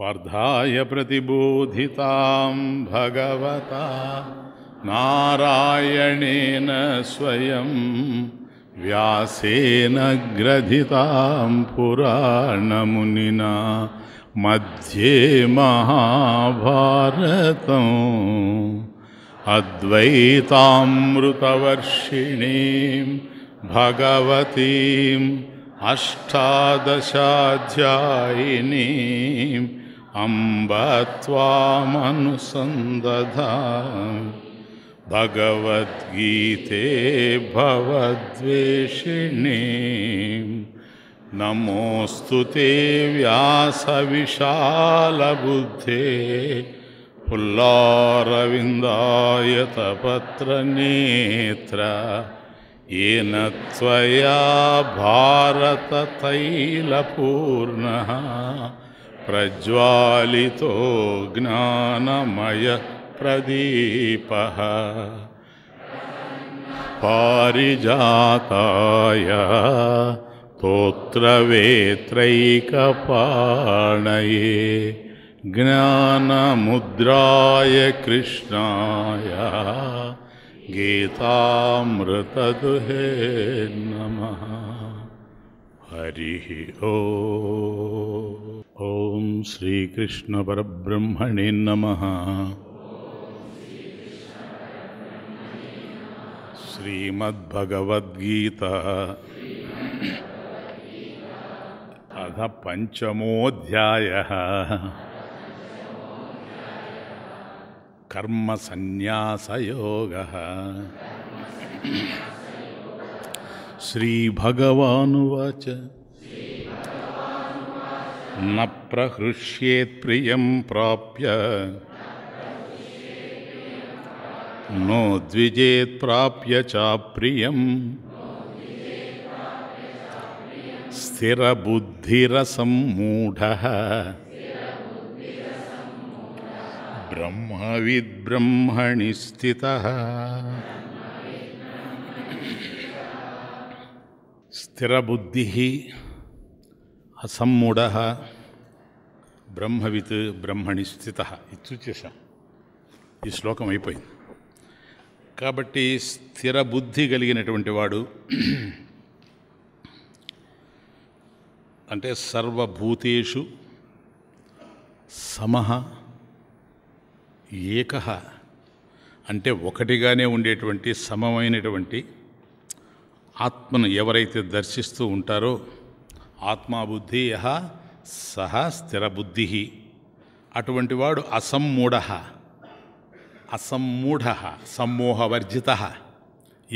स्पर्धा प्रतिबोधितां भगवता नारायणेन स्वयं व्यासेन पुराण पुराणमुनिना मध्ये महाभारत अद्वैतामृतवर्षिणी भगवती अष्टादशाध्यायिनीम् अम्ब त्वामनुसन्दधा भगवद्गीते भवद्वेषिणे नमोऽस्तु ते व्यासविशालबुद्धे पुल्लारविन्दायतपत्र नेत्र येन त्वया भारततैलपूर्णः प्रज्वालितो ज्ञानमय प्रदीपः पारिजाताय त्रोत्रवेत्रैकपाणये ज्ञानमुद्राय कृष्णाय गीतामृतदुहे नमः हरिः ओ ओम श्री कृष्ण परब्रह्मणे नमः श्रीमद्भगवद्गीता अथ पञ्चमोऽध्यायः कर्मसन्न्यासयोगः श्रीभगवानुवाच न प्रहृष्येत्प्रियं प्राप्य नो प्राप्य चाप्रियम् स्थिरबुद्धिरसम्मूढः ब्रह्मविद्ब्रह्मणि स्थितः स्थिरबुद्धिः असम्मूढः బ్రహ్మవిత్ బ్రహ్మణి స్థిత ఇది చూచేసాం ఈ శ్లోకం అయిపోయింది కాబట్టి స్థిర బుద్ధి కలిగినటువంటి వాడు అంటే సర్వభూతేషు సమహ ఏక అంటే ఒకటిగానే ఉండేటువంటి సమమైనటువంటి ఆత్మను ఎవరైతే దర్శిస్తూ ఉంటారో ఆత్మాబుద్ధి యహ సహ స్థిరబుద్ధి అటువంటి వాడు అసమ్మూఢ అసమ్మూఢ సమ్మోహవర్జిత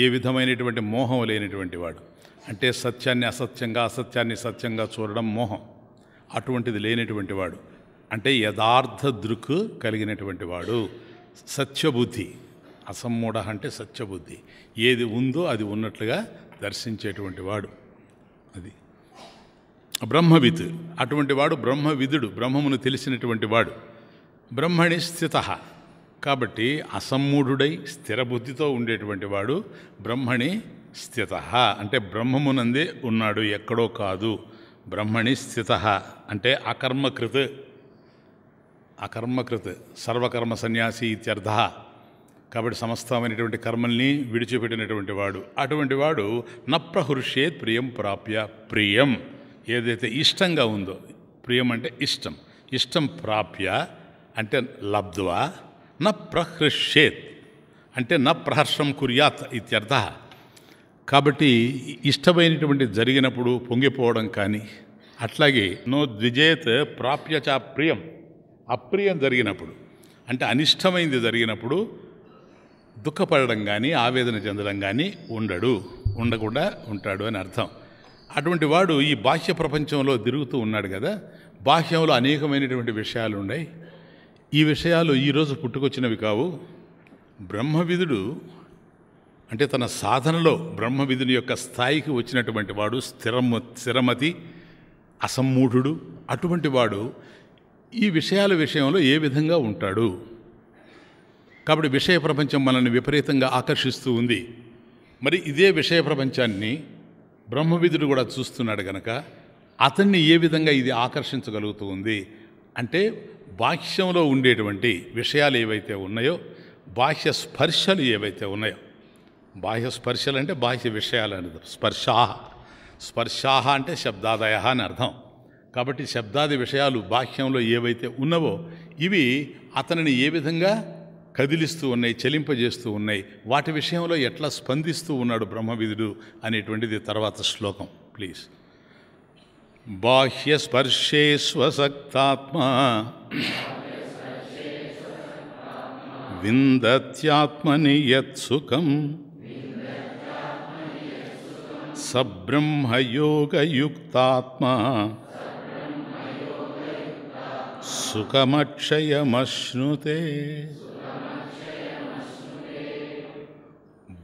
ఏ విధమైనటువంటి మోహం లేనటువంటి వాడు అంటే సత్యాన్ని అసత్యంగా అసత్యాన్ని సత్యంగా చూడడం మోహం అటువంటిది లేనటువంటి వాడు అంటే యథార్థ దృక్ కలిగినటువంటి వాడు సత్యబుద్ధి అసమ్మూఢ అంటే సత్యబుద్ధి ఏది ఉందో అది ఉన్నట్లుగా దర్శించేటువంటి వాడు బ్రహ్మవిత్ అటువంటి వాడు బ్రహ్మవిధుడు బ్రహ్మమును తెలిసినటువంటి వాడు బ్రహ్మణి స్థిత కాబట్టి అసమ్మూఢుడై స్థిరబుద్ధితో ఉండేటువంటి వాడు బ్రహ్మణి స్థిత అంటే బ్రహ్మమునందే ఉన్నాడు ఎక్కడో కాదు బ్రహ్మణి స్థిత అంటే అకర్మకృత్ అకర్మకృత్ సర్వకర్మ సన్యాసి ఇత్యర్థ కాబట్టి సమస్తమైనటువంటి కర్మల్ని విడిచిపెట్టినటువంటి వాడు అటువంటి వాడు నప్రహృష్యేత్ ప్రియం ప్రాప్య ప్రియం ఏదైతే ఇష్టంగా ఉందో ప్రియం అంటే ఇష్టం ఇష్టం ప్రాప్య అంటే లబ్ధ్వా న ప్రహృష్యేత్ అంటే న ప్రహర్షం కుర్యాత్ ఇత్యర్థ కాబట్టి ఇష్టమైనటువంటి జరిగినప్పుడు పొంగిపోవడం కానీ అట్లాగే నో ద్విజేత్ ప్రాప్య చా ప్రియం అప్రియం జరిగినప్పుడు అంటే అనిష్టమైంది జరిగినప్పుడు దుఃఖపడడం కానీ ఆవేదన చెందడం కానీ ఉండడు ఉండకుండా ఉంటాడు అని అర్థం అటువంటి వాడు ఈ బాహ్య ప్రపంచంలో తిరుగుతూ ఉన్నాడు కదా బాహ్యంలో అనేకమైనటువంటి విషయాలు ఉన్నాయి ఈ విషయాలు ఈరోజు పుట్టుకొచ్చినవి కావు బ్రహ్మవిధుడు అంటే తన సాధనలో బ్రహ్మవిధుని యొక్క స్థాయికి వచ్చినటువంటి వాడు స్థిరమ స్థిరమతి అసమ్మూఢుడు అటువంటి వాడు ఈ విషయాల విషయంలో ఏ విధంగా ఉంటాడు కాబట్టి విషయ ప్రపంచం మనల్ని విపరీతంగా ఆకర్షిస్తూ ఉంది మరి ఇదే విషయ ప్రపంచాన్ని బ్రహ్మవిధుడు కూడా చూస్తున్నాడు గనక అతన్ని ఏ విధంగా ఇది ఆకర్షించగలుగుతుంది అంటే బాహ్యంలో ఉండేటువంటి విషయాలు ఏవైతే ఉన్నాయో బాహ్య స్పర్శలు ఏవైతే ఉన్నాయో బాహ్య స్పర్శలు అంటే బాహ్య విషయాలు అనేది స్పర్శాహ స్పర్శాహ అంటే శబ్దాదయ అని అర్థం కాబట్టి శబ్దాది విషయాలు బాహ్యంలో ఏవైతే ఉన్నవో ఇవి అతనిని ఏ విధంగా కదిలిస్తూ ఉన్నాయి చెలింపజేస్తూ ఉన్నాయి వాటి విషయంలో ఎట్లా స్పందిస్తూ ఉన్నాడు బ్రహ్మవిధుడు అనేటువంటిది తర్వాత శ్లోకం ప్లీజ్ బాహ్యస్పర్శే స్వసక్తాత్మ విందత్యాత్మని యత్సుఖం సబ్రహ్మయోగయుక్తాత్మ సుఖమక్షయమశ్నుతే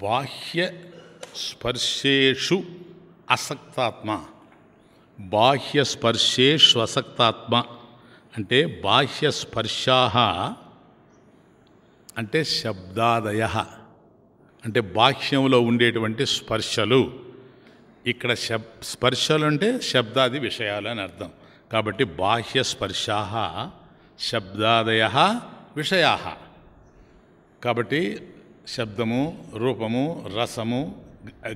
బాహ్య స్పర్శేషు అసక్తాత్మ బాహ్య స్పర్శేషు అసక్తాత్మ అంటే బాహ్య స్పర్శా అంటే శబ్దాదయ అంటే బాహ్యంలో ఉండేటువంటి స్పర్శలు ఇక్కడ శబ్ స్పర్శలు అంటే శబ్దాది విషయాలు అని అర్థం కాబట్టి బాహ్య స్పర్శా శబ్దాదయ విషయా కాబట్టి శబ్దము రూపము రసము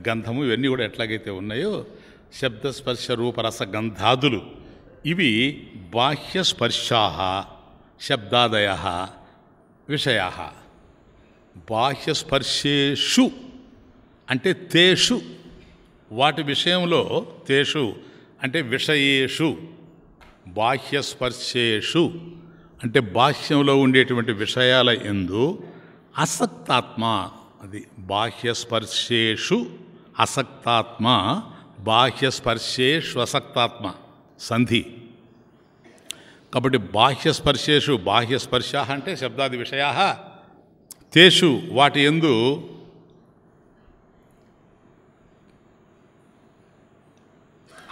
గంధము ఇవన్నీ కూడా ఎట్లాగైతే ఉన్నాయో శబ్దస్పర్శ రూపరస గంధాదులు ఇవి బాహ్య స్పర్శా శబ్దాదయ విషయా బాహ్యస్పర్శేషు అంటే తేషు వాటి విషయంలో తేషు అంటే విషయేషు బాహ్యస్పర్శేషు అంటే బాహ్యంలో ఉండేటువంటి విషయాల ఎందు అసక్త ఆత్మ అది బాహ్య స్పర్శేషు అసక్త ఆత్మ బాహ్య స్పర్శే శ్వసక్త ఆత్మ సంధి కబట్టి బాహ్య స్పర్శేషు బాహ్య స్పర్శా అంటే శబ్దాది విషయః తేషు వాటి యందు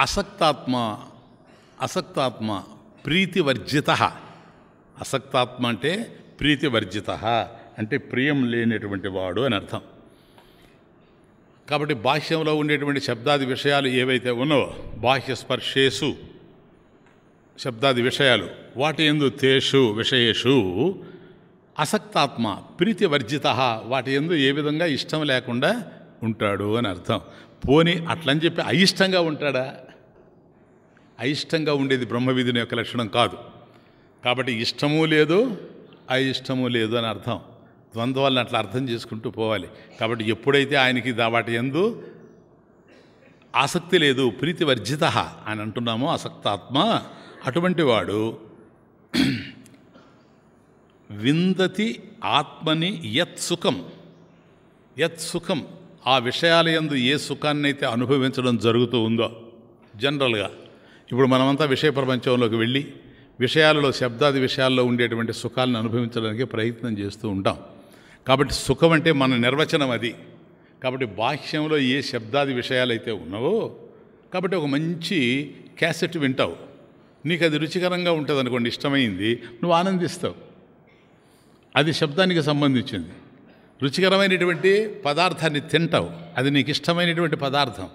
అసక్త ఆత్మ అసక్త ఆత్మ ప్రీతి వర్జ్యతః అసక్త ఆత్మ అంటే ప్రీతి వర్జ్యతః అంటే ప్రియం లేనటువంటి వాడు అని అర్థం కాబట్టి బాహ్యంలో ఉండేటువంటి శబ్దాది విషయాలు ఏవైతే ఉన్నో బాహ్య స్పర్శేసు శబ్దాది విషయాలు వాటి ఎందు తేషు విషయేషు అసక్తాత్మ ప్రీతి వర్జిత వాటి ఎందు ఏ విధంగా ఇష్టం లేకుండా ఉంటాడు అని అర్థం పోని అట్లని చెప్పి అయిష్టంగా ఉంటాడా అయిష్టంగా ఉండేది బ్రహ్మవిధుని యొక్క లక్షణం కాదు కాబట్టి ఇష్టము లేదు అయిష్టము లేదు అని అర్థం ద్వంద్వాలను అట్లా అర్థం చేసుకుంటూ పోవాలి కాబట్టి ఎప్పుడైతే ఆయనకి వాటి ఎందు ఆసక్తి లేదు ప్రీతి వర్జిత అని అంటున్నామో ఆసక్తాత్మ అటువంటి వాడు విందతి ఆత్మని యత్ సుఖం యత్ సుఖం ఆ విషయాల ఎందు ఏ సుఖాన్ని అయితే అనుభవించడం జరుగుతూ ఉందో జనరల్గా ఇప్పుడు మనమంతా విషయ ప్రపంచంలోకి వెళ్ళి విషయాలలో శబ్దాది విషయాల్లో ఉండేటువంటి సుఖాలను అనుభవించడానికి ప్రయత్నం చేస్తూ ఉంటాం కాబట్టి సుఖం అంటే మన నిర్వచనం అది కాబట్టి బాహ్యంలో ఏ శబ్దాది విషయాలు అయితే ఉన్నావో కాబట్టి ఒక మంచి క్యాసెట్ వింటావు నీకు అది రుచికరంగా ఉంటుంది అనుకోండి ఇష్టమైంది నువ్వు ఆనందిస్తావు అది శబ్దానికి సంబంధించింది రుచికరమైనటువంటి పదార్థాన్ని తింటావు అది నీకు ఇష్టమైనటువంటి పదార్థం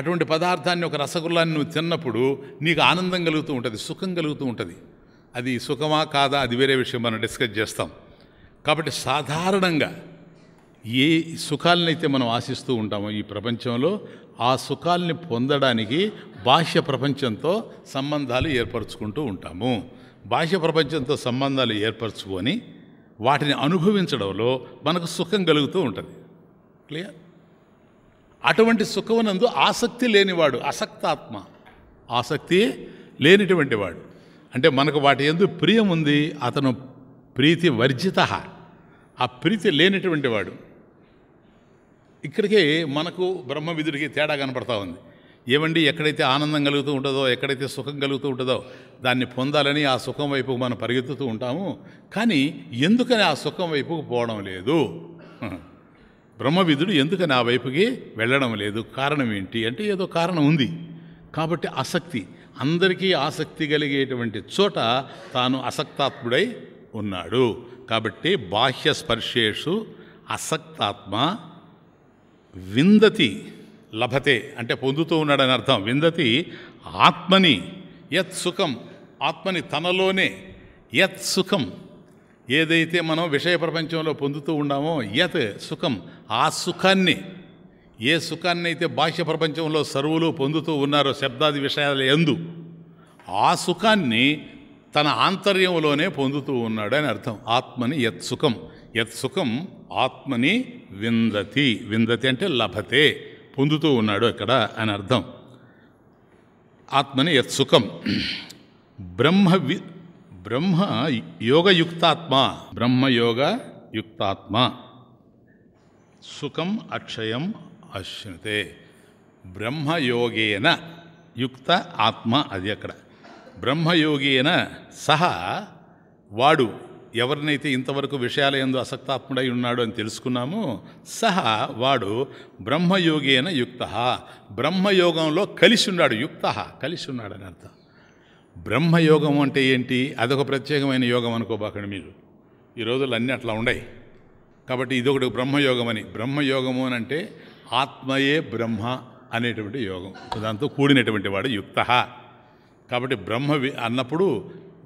అటువంటి పదార్థాన్ని ఒక రసగుల్లాన్ని నువ్వు తిన్నప్పుడు నీకు ఆనందం కలుగుతూ ఉంటుంది సుఖం కలుగుతూ ఉంటుంది అది సుఖమా కాదా అది వేరే విషయం మనం డిస్కస్ చేస్తాం కాబట్టి సాధారణంగా ఏ సుఖాలనైతే మనం ఆశిస్తూ ఉంటామో ఈ ప్రపంచంలో ఆ సుఖాలని పొందడానికి బాహ్య ప్రపంచంతో సంబంధాలు ఏర్పరచుకుంటూ ఉంటాము బాహ్య ప్రపంచంతో సంబంధాలు ఏర్పరచుకొని వాటిని అనుభవించడంలో మనకు సుఖం కలుగుతూ ఉంటుంది క్లియర్ అటువంటి సుఖమునందు ఆసక్తి లేనివాడు అసక్తాత్మ ఆసక్తి లేనిటువంటి వాడు అంటే మనకు వాటి ఎందు ప్రియం ఉంది అతను ప్రీతి వర్జిత ఆ ప్రీతి లేనటువంటి వాడు ఇక్కడికే మనకు బ్రహ్మ విధుడికి తేడా కనపడతా ఉంది ఏమండి ఎక్కడైతే ఆనందం కలుగుతూ ఉంటుందో ఎక్కడైతే సుఖం కలుగుతూ ఉంటుందో దాన్ని పొందాలని ఆ సుఖం వైపు మనం పరిగెత్తుతూ ఉంటాము కానీ ఎందుకని ఆ సుఖం వైపుకు పోవడం లేదు బ్రహ్మవిధుడు ఎందుకని ఆ వైపుకి వెళ్ళడం లేదు కారణం ఏంటి అంటే ఏదో కారణం ఉంది కాబట్టి ఆసక్తి అందరికీ ఆసక్తి కలిగేటువంటి చోట తాను అసక్తాత్ముడై ఉన్నాడు కాబట్టి బాహ్య స్పర్శేషు అసక్తాత్మ విందతి లభతే అంటే పొందుతూ ఉన్నాడని అర్థం విందతి ఆత్మని యత్ సుఖం ఆత్మని తనలోనే యత్ సుఖం ఏదైతే మనం విషయ ప్రపంచంలో పొందుతూ ఉన్నామో యత్ సుఖం ఆ సుఖాన్ని ఏ సుఖాన్ని అయితే బాహ్య ప్రపంచంలో సర్వులు పొందుతూ ఉన్నారో శబ్దాది విషయాలు ఎందు ఆ సుఖాన్ని తన ఆంతర్యంలోనే పొందుతూ ఉన్నాడు అని అర్థం ఆత్మని యత్సుఖం యత్సుఖం ఆత్మని విందతి విందతి అంటే లభతే పొందుతూ ఉన్నాడు ఇక్కడ అని అర్థం ఆత్మని యత్సుఖం బ్రహ్మ వి బ్రహ్మ యోగయుక్తాత్మ బ్రహ్మయోగ యుక్తాత్మ సుఖం అక్షయం అశ్నుతే బ్రహ్మయోగేన యుక్త ఆత్మ అది అక్కడ బ్రహ్మయోగిన సహా వాడు ఎవరినైతే ఇంతవరకు విషయాల ఎందు అసక్తాత్ముడై ఉన్నాడు అని తెలుసుకున్నాము సహా వాడు బ్రహ్మయోగేన యుక్త బ్రహ్మయోగంలో కలిసి ఉన్నాడు యుక్త కలిసి ఉన్నాడు అని అర్థం బ్రహ్మయోగం అంటే ఏంటి అదొక ప్రత్యేకమైన యోగం అనుకోబాకండి మీరు ఈ రోజులు అన్నీ అట్లా ఉన్నాయి కాబట్టి ఇదొకటి బ్రహ్మయోగం అని బ్రహ్మయోగము అని అంటే ఆత్మయే బ్రహ్మ అనేటువంటి యోగం దాంతో కూడినటువంటి వాడు యుక్త కాబట్టి బ్రహ్మ అన్నప్పుడు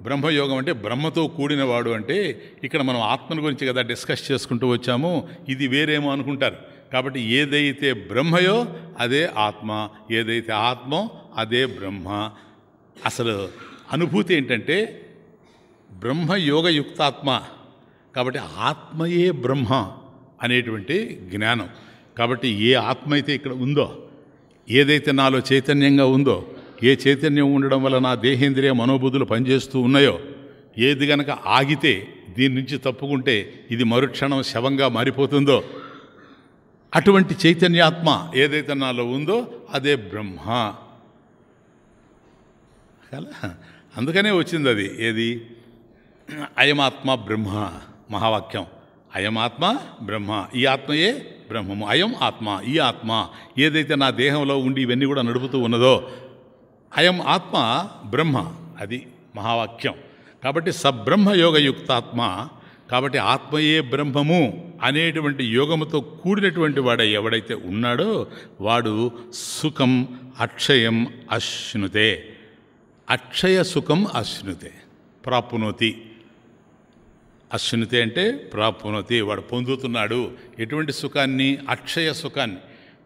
బ్రహ్మయోగం అంటే బ్రహ్మతో కూడినవాడు అంటే ఇక్కడ మనం ఆత్మను గురించి కదా డిస్కస్ చేసుకుంటూ వచ్చాము ఇది వేరేమో అనుకుంటారు కాబట్టి ఏదైతే బ్రహ్మయో అదే ఆత్మ ఏదైతే ఆత్మో అదే బ్రహ్మ అసలు అనుభూతి ఏంటంటే బ్రహ్మయోగయుక్తాత్మ కాబట్టి ఆత్మయే బ్రహ్మ అనేటువంటి జ్ఞానం కాబట్టి ఏ ఆత్మ అయితే ఇక్కడ ఉందో ఏదైతే నాలో చైతన్యంగా ఉందో ఏ చైతన్యం ఉండడం వల్ల నా దేహేంద్రియ మనోబుద్ధులు పనిచేస్తూ ఉన్నాయో ఏది గనక ఆగితే దీని నుంచి తప్పుకుంటే ఇది మరుక్షణం శవంగా మారిపోతుందో అటువంటి చైతన్యాత్మ ఏదైతే నాలో ఉందో అదే బ్రహ్మ కదా అందుకనే వచ్చింది అది ఏది అయమాత్మ బ్రహ్మ మహావాక్యం అయమాత్మ బ్రహ్మ ఈ ఆత్మయే బ్రహ్మము అయం ఆత్మ ఈ ఆత్మ ఏదైతే నా దేహంలో ఉండి ఇవన్నీ కూడా నడుపుతూ ఉన్నదో అయం ఆత్మ బ్రహ్మ అది మహావాక్యం కాబట్టి సబ్రహ్మయోగయుక్తాత్మ కాబట్టి ఆత్మయే బ్రహ్మము అనేటువంటి యోగముతో కూడినటువంటి వాడ ఎవడైతే ఉన్నాడో వాడు సుఖం అక్షయం అశ్నుతే అక్షయ సుఖం అశ్నుతే ప్రాప్నోతి అశ్నుతే అంటే ప్రాప్నోతి వాడు పొందుతున్నాడు ఎటువంటి సుఖాన్ని అక్షయ సుఖాన్ని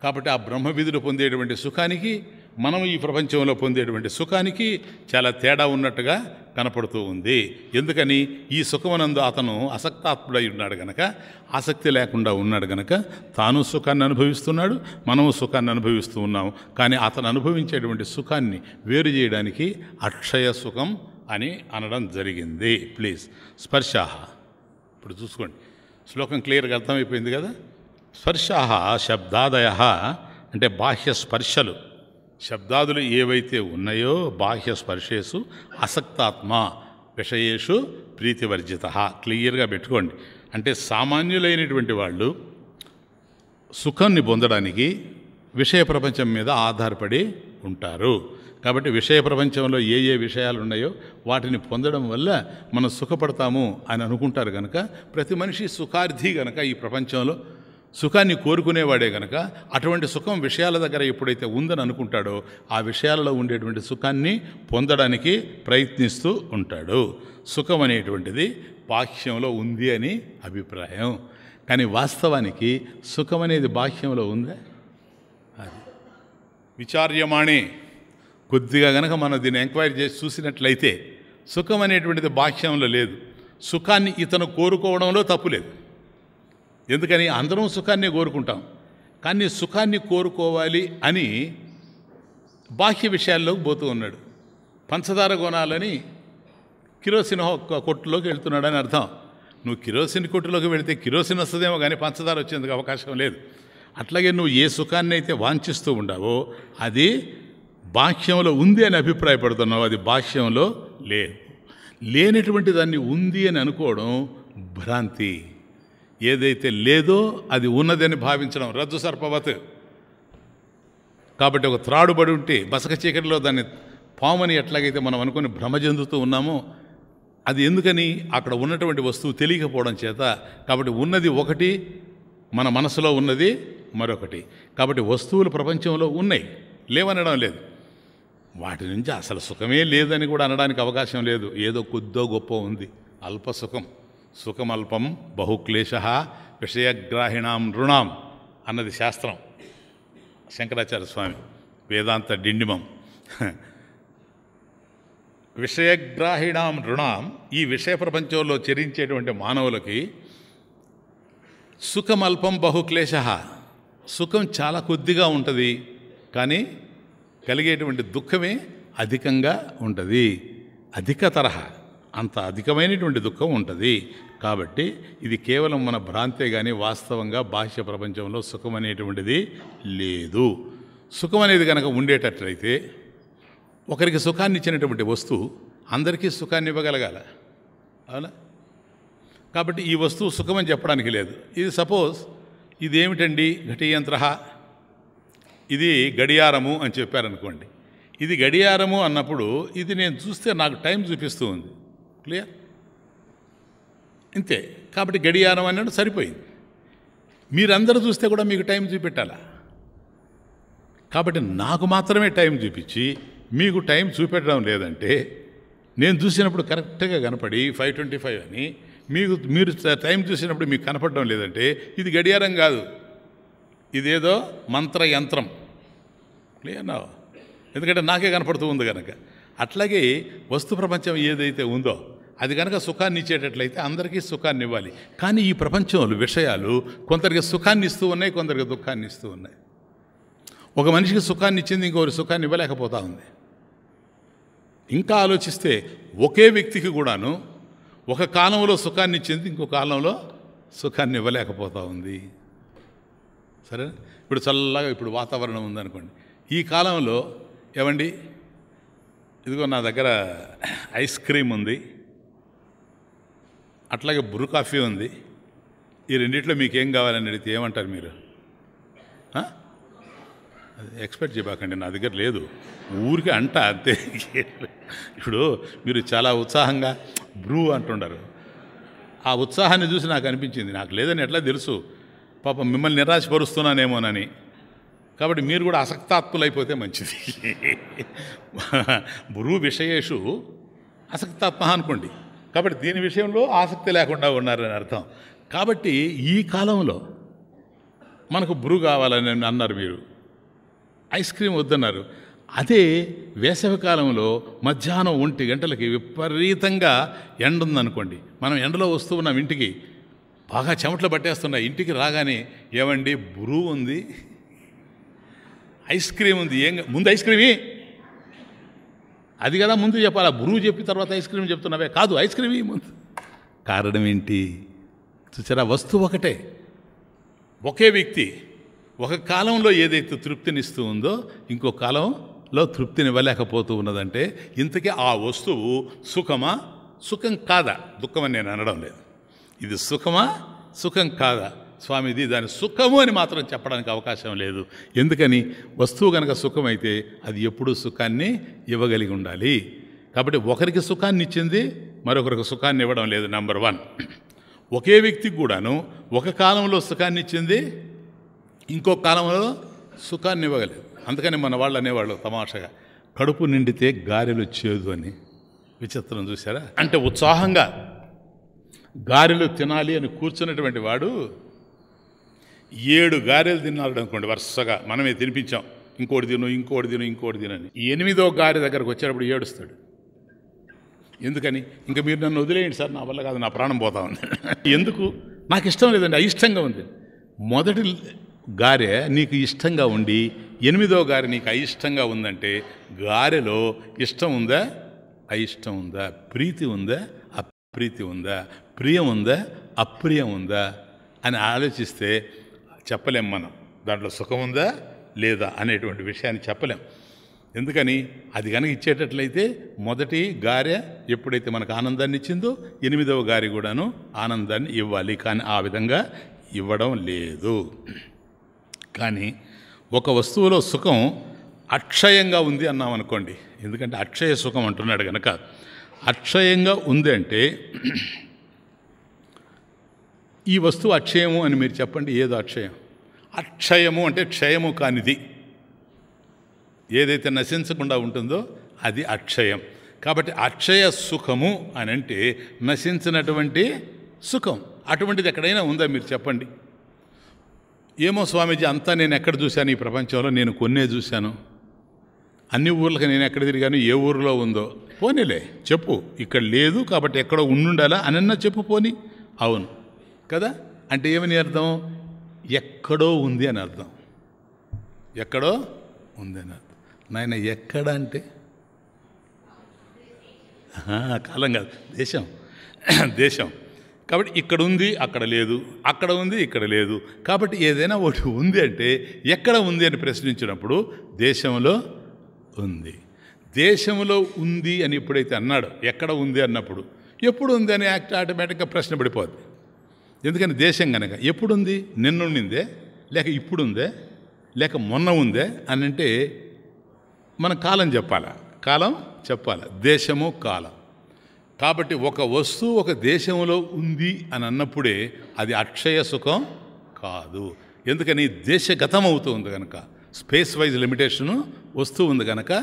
కాబట్టి ఆ విధులు పొందేటువంటి సుఖానికి మనం ఈ ప్రపంచంలో పొందేటువంటి సుఖానికి చాలా తేడా ఉన్నట్టుగా కనపడుతూ ఉంది ఎందుకని ఈ సుఖమనందు అతను అసక్తాత్ముడై ఉన్నాడు గనక ఆసక్తి లేకుండా ఉన్నాడు గనక తాను సుఖాన్ని అనుభవిస్తున్నాడు మనము సుఖాన్ని అనుభవిస్తూ ఉన్నాము కానీ అతను అనుభవించేటువంటి సుఖాన్ని వేరు చేయడానికి అక్షయ సుఖం అని అనడం జరిగింది ప్లీజ్ స్పర్శాహ ఇప్పుడు చూసుకోండి శ్లోకం క్లియర్గా అర్థమైపోయింది కదా స్పర్శాహ శబ్దాదయ అంటే బాహ్య స్పర్శలు శబ్దాదులు ఏవైతే ఉన్నాయో బాహ్య స్పర్శేసు అసక్తాత్మ విషయేషు ప్రీతివర్జిత క్లియర్గా పెట్టుకోండి అంటే సామాన్యులైనటువంటి వాళ్ళు సుఖాన్ని పొందడానికి విషయ ప్రపంచం మీద ఆధారపడి ఉంటారు కాబట్టి విషయ ప్రపంచంలో ఏ ఏ విషయాలు ఉన్నాయో వాటిని పొందడం వల్ల మనం సుఖపడతాము అని అనుకుంటారు కనుక ప్రతి మనిషి సుఖార్థి కనుక ఈ ప్రపంచంలో సుఖాన్ని కోరుకునేవాడే గనక అటువంటి సుఖం విషయాల దగ్గర ఎప్పుడైతే ఉందని అనుకుంటాడో ఆ విషయాలలో ఉండేటువంటి సుఖాన్ని పొందడానికి ప్రయత్నిస్తూ ఉంటాడు సుఖం అనేటువంటిది బాహ్యంలో ఉంది అని అభిప్రాయం కానీ వాస్తవానికి సుఖం అనేది బాహ్యంలో ఉందా అది విచార్యమాణే కొద్దిగా గనక మనం దీన్ని ఎంక్వైరీ చేసి చూసినట్లయితే సుఖం అనేటువంటిది బాహ్యంలో లేదు సుఖాన్ని ఇతను కోరుకోవడంలో తప్పులేదు ఎందుకని అందరం సుఖాన్ని కోరుకుంటాం కానీ సుఖాన్ని కోరుకోవాలి అని బాహ్య విషయాల్లోకి పోతూ ఉన్నాడు పంచదార కొనాలని కిరోసిన్ కొట్టులోకి వెళ్తున్నాడని అర్థం నువ్వు కిరోసిన్ కొట్టులోకి వెళితే కిరోసిన్ వస్తుందేమో కానీ పంచదార వచ్చేందుకు అవకాశం లేదు అట్లాగే నువ్వు ఏ సుఖాన్ని అయితే వాంఛిస్తూ ఉండవో అది బాహ్యంలో ఉంది అని అభిప్రాయపడుతున్నావు అది బాహ్యంలో లేదు లేనటువంటి దాన్ని ఉంది అని అనుకోవడం భ్రాంతి ఏదైతే లేదో అది ఉన్నదని భావించడం రజ్జు సర్పవత్ కాబట్టి ఒక త్రాడుబడి ఉంటే బసక చీకటిలో దాన్ని పాముని ఎట్లాగైతే మనం అనుకుని భ్రమ చెందుతూ ఉన్నామో అది ఎందుకని అక్కడ ఉన్నటువంటి వస్తువు తెలియకపోవడం చేత కాబట్టి ఉన్నది ఒకటి మన మనసులో ఉన్నది మరొకటి కాబట్టి వస్తువులు ప్రపంచంలో ఉన్నాయి లేవనడం లేదు వాటి నుంచి అసలు సుఖమే లేదని కూడా అనడానికి అవకాశం లేదు ఏదో కొద్దో గొప్ప ఉంది అల్ప సుఖం సుఖమల్పం బహుక్లేశ విషయగ్రాహిణాం రుణాం అన్నది శాస్త్రం శంకరాచార్య స్వామి వేదాంత డిండిమం విషయగ్రాహిణాం రుణాం ఈ విషయ ప్రపంచంలో చరించేటువంటి మానవులకి సుఖమల్పం బహుక్లేశ సుఖం చాలా కొద్దిగా ఉంటుంది కానీ కలిగేటువంటి దుఃఖమే అధికంగా ఉంటుంది అధిక తరహా అంత అధికమైనటువంటి దుఃఖం ఉంటుంది కాబట్టి ఇది కేవలం మన భ్రాంతే కానీ వాస్తవంగా బాహ్య ప్రపంచంలో సుఖం అనేటువంటిది లేదు సుఖం అనేది కనుక ఉండేటట్లయితే ఒకరికి సుఖాన్ని ఇచ్చినటువంటి వస్తువు అందరికీ సుఖాన్ని ఇవ్వగలగాల అవునా కాబట్టి ఈ వస్తువు సుఖమని చెప్పడానికి లేదు ఇది సపోజ్ ఇదేమిటండి ఘటియంత్ర ఇది గడియారము అని చెప్పారనుకోండి ఇది గడియారము అన్నప్పుడు ఇది నేను చూస్తే నాకు టైం చూపిస్తూ ఉంది క్లియర్ ఇంతే కాబట్టి గడియారం అన్నాడు సరిపోయింది మీరందరూ చూస్తే కూడా మీకు టైం చూపెట్టాలా కాబట్టి నాకు మాత్రమే టైం చూపించి మీకు టైం చూపెట్టడం లేదంటే నేను చూసినప్పుడు కరెక్ట్గా కనపడి ఫైవ్ ట్వంటీ ఫైవ్ అని మీకు మీరు టైం చూసినప్పుడు మీకు కనపడడం లేదంటే ఇది గడియారం కాదు ఇదేదో మంత్ర యంత్రం క్లియర్నా ఎందుకంటే నాకే కనపడుతూ ఉంది కనుక అట్లాగే వస్తు ప్రపంచం ఏదైతే ఉందో అది కనుక సుఖాన్ని ఇచ్చేటట్లయితే అందరికీ సుఖాన్ని ఇవ్వాలి కానీ ఈ ప్రపంచంలో విషయాలు కొందరికి సుఖాన్ని ఇస్తూ ఉన్నాయి కొందరికి దుఃఖాన్ని ఇస్తూ ఉన్నాయి ఒక మనిషికి సుఖాన్ని ఇచ్చింది ఇంకొకరి సుఖాన్ని ఇవ్వలేకపోతా ఉంది ఇంకా ఆలోచిస్తే ఒకే వ్యక్తికి కూడాను ఒక కాలంలో సుఖాన్ని ఇచ్చింది ఇంకో కాలంలో సుఖాన్ని ఇవ్వలేకపోతా ఉంది సరే ఇప్పుడు చల్లగా ఇప్పుడు వాతావరణం ఉందనుకోండి ఈ కాలంలో ఏమండి ఇదిగో నా దగ్గర ఐస్ క్రీమ్ ఉంది అట్లాగే బ్రూ కాఫీ ఉంది ఈ రెండిట్లో మీకేం కావాలని అడిగితే ఏమంటారు మీరు ఎక్స్పెక్ట్ చేయబాకండి నా దగ్గర లేదు ఊరికి అంట అంతే ఇప్పుడు మీరు చాలా ఉత్సాహంగా బ్రూ అంటుండారు ఆ ఉత్సాహాన్ని చూసి నాకు అనిపించింది నాకు లేదని ఎట్లా తెలుసు పాపం మిమ్మల్ని నిరాశపరుస్తున్నానేమోనని కాబట్టి మీరు కూడా అసక్తాత్ములైపోతే మంచిది బ్రూ విషయేషు అసక్తాత్మ అనుకోండి కాబట్టి దీని విషయంలో ఆసక్తి లేకుండా ఉన్నారని అర్థం కాబట్టి ఈ కాలంలో మనకు బ్రూ కావాలని అన్నారు మీరు ఐస్ క్రీమ్ వద్దన్నారు అదే వేసవికాలంలో మధ్యాహ్నం ఒంటి గంటలకి విపరీతంగా ఎండ ఉందనుకోండి మనం ఎండలో వస్తూ ఉన్నాం ఇంటికి బాగా చెమట్లు పట్టేస్తున్నాయి ఇంటికి రాగానే ఏమండి బ్రూ ఉంది ఐస్ క్రీమ్ ఉంది ఏం ముందు ఐస్ క్రీమే అది కదా ముందు చెప్పాలా బురువు చెప్పి తర్వాత ఐస్ క్రీమ్ చెప్తున్నావే కాదు ఐస్ క్రీమ్ ముందు కారణం ఏంటి చూసారా వస్తువు ఒకటే ఒకే వ్యక్తి ఒక కాలంలో ఏదైతే తృప్తినిస్తూ ఉందో ఇంకో కాలంలో తృప్తినివ్వలేకపోతూ ఉన్నదంటే ఇంతకీ ఆ వస్తువు సుఖమా సుఖం కాదా దుఃఖమని నేను అనడం లేదు ఇది సుఖమా సుఖం కాదా స్వామిది దాని సుఖము అని మాత్రం చెప్పడానికి అవకాశం లేదు ఎందుకని వస్తువు కనుక సుఖమైతే అది ఎప్పుడూ సుఖాన్ని ఇవ్వగలిగి ఉండాలి కాబట్టి ఒకరికి సుఖాన్ని ఇచ్చింది మరొకరికి సుఖాన్ని ఇవ్వడం లేదు నంబర్ వన్ ఒకే వ్యక్తికి కూడాను ఒక కాలంలో సుఖాన్ని ఇచ్చింది ఇంకో కాలంలో సుఖాన్ని ఇవ్వగలేదు అందుకని మన వాళ్ళు అనేవాళ్ళు తమాషగా కడుపు నిండితే గారెలు చేదు అని విచిత్రం చూసారా అంటే ఉత్సాహంగా గారెలు తినాలి అని కూర్చున్నటువంటి వాడు ఏడు గారెలు తిన్నాడు అనుకోండి వరుసగా మనమే తినిపించాం ఇంకోటి తిను ఇంకోటి తిను ఇంకోటి తినని ఎనిమిదో గారె దగ్గరకు వచ్చేటప్పుడు ఏడుస్తాడు ఎందుకని ఇంకా మీరు నన్ను వదిలేయండి సార్ నా వల్ల కాదు నా ప్రాణం పోతా ఉంది ఎందుకు నాకు ఇష్టం లేదండి అయిష్టంగా ఉంది మొదటి గారె నీకు ఇష్టంగా ఉండి ఎనిమిదో గారె నీకు అయిష్టంగా ఉందంటే గారెలో ఇష్టం ఉందా అయిష్టం ఉందా ప్రీతి ఉందా అప్రీతి ఉందా ప్రియం ఉందా అప్రియం ఉందా అని ఆలోచిస్తే చెప్పలేం మనం దాంట్లో సుఖం ఉందా లేదా అనేటువంటి విషయాన్ని చెప్పలేం ఎందుకని అది కనుక ఇచ్చేటట్లయితే మొదటి గారె ఎప్పుడైతే మనకు ఆనందాన్ని ఇచ్చిందో ఎనిమిదవ గారి కూడాను ఆనందాన్ని ఇవ్వాలి కానీ ఆ విధంగా ఇవ్వడం లేదు కానీ ఒక వస్తువులో సుఖం అక్షయంగా ఉంది అన్నాం అనుకోండి ఎందుకంటే అక్షయ సుఖం అంటున్నాడు కనుక అక్షయంగా ఉంది అంటే ఈ వస్తువు అక్షయము అని మీరు చెప్పండి ఏదో అక్షయం అక్షయము అంటే క్షయము కానిది ఏదైతే నశించకుండా ఉంటుందో అది అక్షయం కాబట్టి అక్షయ సుఖము అని అంటే నశించినటువంటి సుఖం అటువంటిది ఎక్కడైనా ఉందా మీరు చెప్పండి ఏమో స్వామీజీ అంతా నేను ఎక్కడ చూశాను ఈ ప్రపంచంలో నేను కొన్నే చూశాను అన్ని ఊర్లకి నేను ఎక్కడ తిరిగాను ఏ ఊరిలో ఉందో పోనీలే చెప్పు ఇక్కడ లేదు కాబట్టి ఎక్కడో ఉండుండాలా అనన్నా చెప్పు పోనీ అవును కదా అంటే ఏమని అర్థం ఎక్కడో ఉంది అని అర్థం ఎక్కడో ఉంది అని అర్థం నాయన ఎక్కడ అంటే కాలం కాదు దేశం దేశం కాబట్టి ఇక్కడ ఉంది అక్కడ లేదు అక్కడ ఉంది ఇక్కడ లేదు కాబట్టి ఏదైనా ఒకటి ఉంది అంటే ఎక్కడ ఉంది అని ప్రశ్నించినప్పుడు దేశంలో ఉంది దేశంలో ఉంది అని ఎప్పుడైతే అన్నాడు ఎక్కడ ఉంది అన్నప్పుడు ఎప్పుడు ఉంది అని యాక్ట్ ఆటోమేటిక్గా ప్రశ్న పడిపోద్ది ఎందుకని దేశం కనుక ఎప్పుడుంది నిన్నుండిందే లేక ఇప్పుడుందే లేక మొన్న ఉందే అని అంటే మన కాలం చెప్పాలా కాలం చెప్పాలి దేశము కాలం కాబట్టి ఒక వస్తువు ఒక దేశంలో ఉంది అని అన్నప్పుడే అది అక్షయ సుఖం కాదు ఎందుకని దేశగతం అవుతుంది కనుక స్పేస్ వైజ్ లిమిటేషను వస్తూ ఉంది కనుక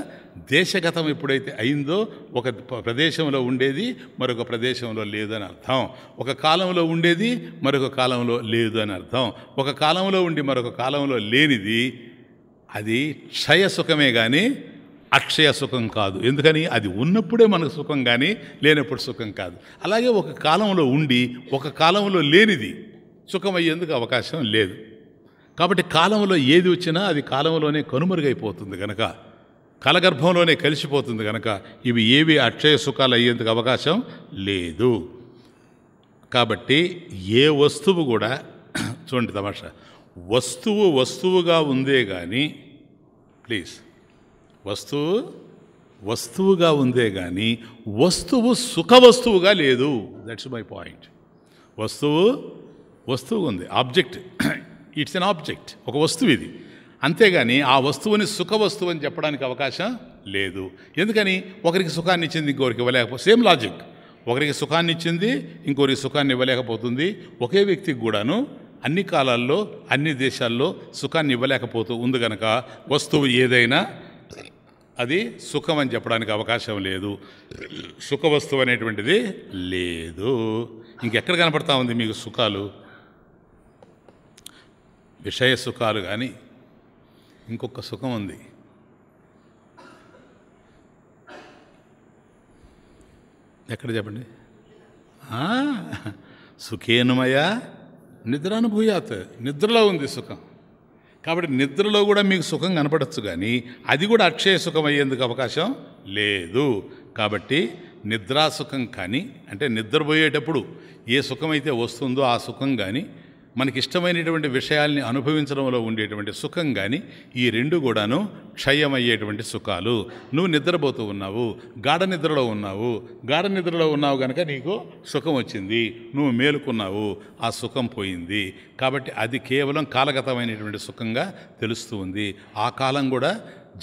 దేశగతం ఎప్పుడైతే అయిందో ఒక ప్రదేశంలో ఉండేది మరొక ప్రదేశంలో లేదు అని అర్థం ఒక కాలంలో ఉండేది మరొక కాలంలో లేదు అని అర్థం ఒక కాలంలో ఉండి మరొక కాలంలో లేనిది అది క్షయ సుఖమే కానీ అక్షయ సుఖం కాదు ఎందుకని అది ఉన్నప్పుడే మనకు సుఖం కానీ లేనప్పుడు సుఖం కాదు అలాగే ఒక కాలంలో ఉండి ఒక కాలంలో లేనిది సుఖమయ్యేందుకు అవకాశం లేదు కాబట్టి కాలంలో ఏది వచ్చినా అది కాలంలోనే కనుమరుగైపోతుంది కనుక కలగర్భంలోనే కలిసిపోతుంది కనుక ఇవి ఏవి అక్షయ సుఖాలు అయ్యేందుకు అవకాశం లేదు కాబట్టి ఏ వస్తువు కూడా చూడండి తమాషా వస్తువు వస్తువుగా ఉందే కానీ ప్లీజ్ వస్తువు వస్తువుగా ఉందే కానీ వస్తువు సుఖ వస్తువుగా లేదు దట్స్ మై పాయింట్ వస్తువు వస్తువు ఉంది ఆబ్జెక్ట్ ఇట్స్ ఎన్ ఆబ్జెక్ట్ ఒక వస్తువు ఇది అంతేగాని ఆ వస్తువుని సుఖ వస్తువు అని చెప్పడానికి అవకాశం లేదు ఎందుకని ఒకరికి సుఖాన్ని ఇచ్చింది ఇంకొకరికి ఇవ్వలేకపోతే సేమ్ లాజిక్ ఒకరికి సుఖాన్ని ఇచ్చింది ఇంకొకరికి సుఖాన్ని ఇవ్వలేకపోతుంది ఒకే వ్యక్తికి కూడాను అన్ని కాలాల్లో అన్ని దేశాల్లో సుఖాన్ని ఇవ్వలేకపోతూ ఉంది కనుక వస్తువు ఏదైనా అది సుఖం అని చెప్పడానికి అవకాశం లేదు సుఖ వస్తువు అనేటువంటిది లేదు ఇంకెక్కడ కనపడతా ఉంది మీకు సుఖాలు విషయ సుఖాలు కానీ ఇంకొక సుఖం ఉంది ఎక్కడ చెప్పండి సుఖేనుమయ అనుభూయాత్ నిద్రలో ఉంది సుఖం కాబట్టి నిద్రలో కూడా మీకు సుఖం కనపడచ్చు కానీ అది కూడా అక్షయ సుఖం అయ్యేందుకు అవకాశం లేదు కాబట్టి నిద్రా సుఖం కానీ అంటే నిద్రపోయేటప్పుడు ఏ సుఖమైతే వస్తుందో ఆ సుఖం కానీ మనకి ఇష్టమైనటువంటి విషయాల్ని అనుభవించడంలో ఉండేటువంటి సుఖం కానీ ఈ రెండు కూడాను క్షయమయ్యేటువంటి సుఖాలు నువ్వు నిద్రపోతూ ఉన్నావు గాఢ నిద్రలో ఉన్నావు గాఢ నిద్రలో ఉన్నావు కనుక నీకు సుఖం వచ్చింది నువ్వు మేలుకున్నావు ఆ సుఖం పోయింది కాబట్టి అది కేవలం కాలగతమైనటువంటి సుఖంగా తెలుస్తూ ఉంది ఆ కాలం కూడా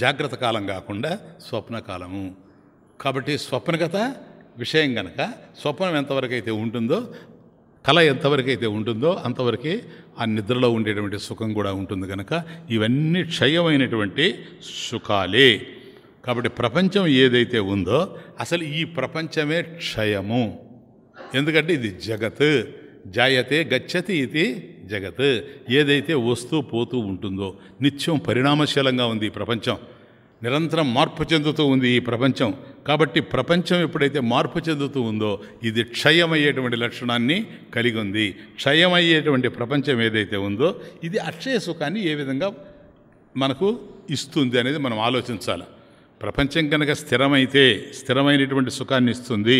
జాగ్రత్త కాలం కాకుండా స్వప్నకాలము కాబట్టి స్వప్నగత విషయం కనుక స్వప్నం ఎంతవరకు అయితే ఉంటుందో కళ ఎంతవరకైతే ఉంటుందో అంతవరకే ఆ నిద్రలో ఉండేటువంటి సుఖం కూడా ఉంటుంది కనుక ఇవన్నీ క్షయమైనటువంటి సుఖాలే కాబట్టి ప్రపంచం ఏదైతే ఉందో అసలు ఈ ప్రపంచమే క్షయము ఎందుకంటే ఇది జగత్ జాయతే గచ్చతి ఇది జగత్ ఏదైతే వస్తూ పోతూ ఉంటుందో నిత్యం పరిణామశీలంగా ఉంది ఈ ప్రపంచం నిరంతరం మార్పు చెందుతూ ఉంది ఈ ప్రపంచం కాబట్టి ప్రపంచం ఎప్పుడైతే మార్పు చెందుతూ ఉందో ఇది క్షయమయ్యేటువంటి లక్షణాన్ని కలిగి ఉంది క్షయమయ్యేటువంటి ప్రపంచం ఏదైతే ఉందో ఇది అక్షయ సుఖాన్ని ఏ విధంగా మనకు ఇస్తుంది అనేది మనం ఆలోచించాలి ప్రపంచం కనుక స్థిరమైతే స్థిరమైనటువంటి సుఖాన్ని ఇస్తుంది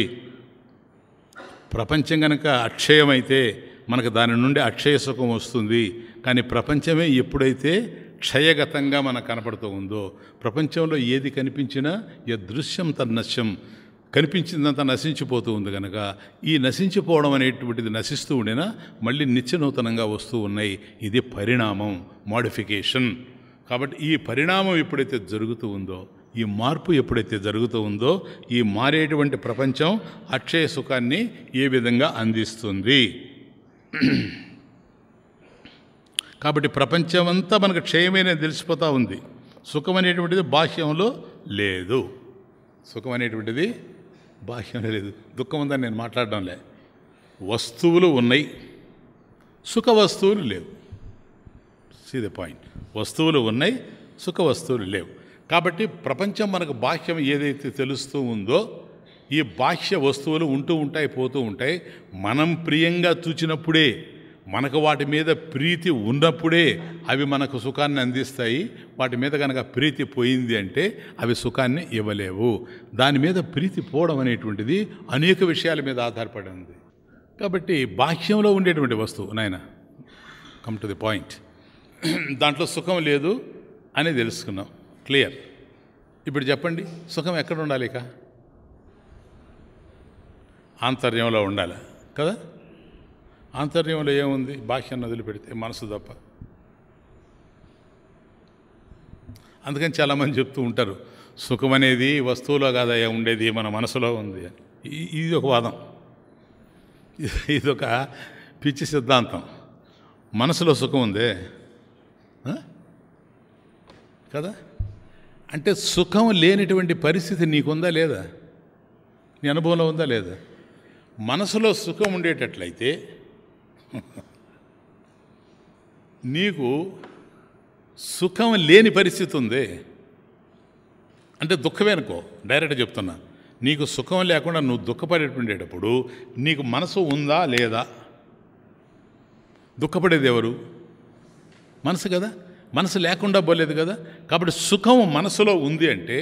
ప్రపంచం కనుక అక్షయమైతే మనకు దాని నుండి అక్షయ సుఖం వస్తుంది కానీ ప్రపంచమే ఎప్పుడైతే క్షయగతంగా మనకు కనపడుతూ ఉందో ప్రపంచంలో ఏది కనిపించినా యదృశ్యం తన్నశ్యం కనిపించిందంతా నశించిపోతూ ఉంది కనుక ఈ నశించిపోవడం అనేటువంటిది నశిస్తూ ఉండినా మళ్ళీ నిత్యనూతనంగా వస్తూ ఉన్నాయి ఇది పరిణామం మాడిఫికేషన్ కాబట్టి ఈ పరిణామం ఎప్పుడైతే జరుగుతూ ఉందో ఈ మార్పు ఎప్పుడైతే జరుగుతూ ఉందో ఈ మారేటువంటి ప్రపంచం అక్షయ సుఖాన్ని ఏ విధంగా అందిస్తుంది కాబట్టి ప్రపంచం అంతా మనకు క్షయమైన తెలిసిపోతూ ఉంది సుఖం అనేటువంటిది బాహ్యంలో లేదు సుఖం అనేటువంటిది బాహ్యంలో లేదు దుఃఖం ఉందని నేను మాట్లాడడంలే వస్తువులు ఉన్నాయి సుఖ వస్తువులు లేవు సీ ద పాయింట్ వస్తువులు ఉన్నాయి సుఖ వస్తువులు లేవు కాబట్టి ప్రపంచం మనకు బాహ్యం ఏదైతే తెలుస్తూ ఉందో ఈ బాహ్య వస్తువులు ఉంటూ ఉంటాయి పోతూ ఉంటాయి మనం ప్రియంగా చూచినప్పుడే మనకు వాటి మీద ప్రీతి ఉన్నప్పుడే అవి మనకు సుఖాన్ని అందిస్తాయి వాటి మీద కనుక ప్రీతి పోయింది అంటే అవి సుఖాన్ని ఇవ్వలేవు దాని మీద ప్రీతి పోవడం అనేటువంటిది అనేక విషయాల మీద ఆధారపడి ఉంది కాబట్టి బాహ్యంలో ఉండేటువంటి వస్తువు నాయన కమ్ టు ది పాయింట్ దాంట్లో సుఖం లేదు అని తెలుసుకున్నాం క్లియర్ ఇప్పుడు చెప్పండి సుఖం ఎక్కడ ఉండాలి ఇక ఆంతర్యంలో ఉండాలి కదా ఆంతర్యంలో ఏముంది బాహ్యాన్ని వదిలిపెడితే మనసు తప్ప అందుకని చాలామంది చెప్తూ ఉంటారు సుఖం అనేది వస్తువులో కాదయ్యా ఉండేది మన మనసులో ఉంది అని ఇది ఒక వాదం ఇది ఒక పిచ్చి సిద్ధాంతం మనసులో సుఖం ఉందే కదా అంటే సుఖం లేనిటువంటి పరిస్థితి నీకుందా లేదా నీ అనుభవంలో ఉందా లేదా మనసులో సుఖం ఉండేటట్లయితే నీకు సుఖం లేని పరిస్థితి ఉంది అంటే దుఃఖమే అనుకో డైరెక్ట్గా చెప్తున్నా నీకు సుఖం లేకుండా నువ్వు దుఃఖపడేటుండేటప్పుడు నీకు మనసు ఉందా లేదా దుఃఖపడేది ఎవరు మనసు కదా మనసు లేకుండా పోలేదు కదా కాబట్టి సుఖం మనసులో ఉంది అంటే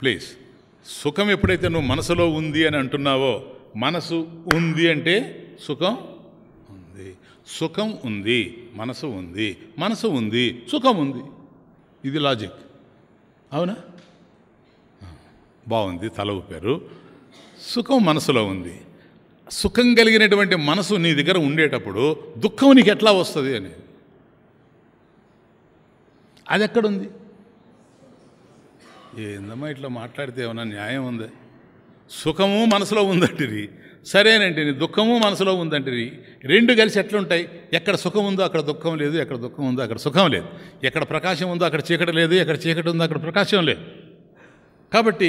ప్లీజ్ సుఖం ఎప్పుడైతే నువ్వు మనసులో ఉంది అని అంటున్నావో మనసు ఉంది అంటే సుఖం సుఖం ఉంది మనసు ఉంది మనసు ఉంది సుఖం ఉంది ఇది లాజిక్ అవునా బాగుంది తల ఊపారు సుఖం మనసులో ఉంది సుఖం కలిగినటువంటి మనసు నీ దగ్గర ఉండేటప్పుడు దుఃఖం నీకు ఎట్లా వస్తుంది అనేది అది ఎక్కడుంది ఏందమ్మా ఇట్లా మాట్లాడితే ఏమైనా న్యాయం ఉంది సుఖము మనసులో ఉందంటే నీ దుఃఖము మనసులో ఉందంటే రెండు కలిసి ఎట్లుంటాయి ఎక్కడ సుఖం ఉందో అక్కడ దుఃఖం లేదు ఎక్కడ దుఃఖం ఉందో అక్కడ సుఖం లేదు ఎక్కడ ప్రకాశం ఉందో అక్కడ చీకటి లేదు ఎక్కడ చీకటి ఉందో అక్కడ ప్రకాశం లేదు కాబట్టి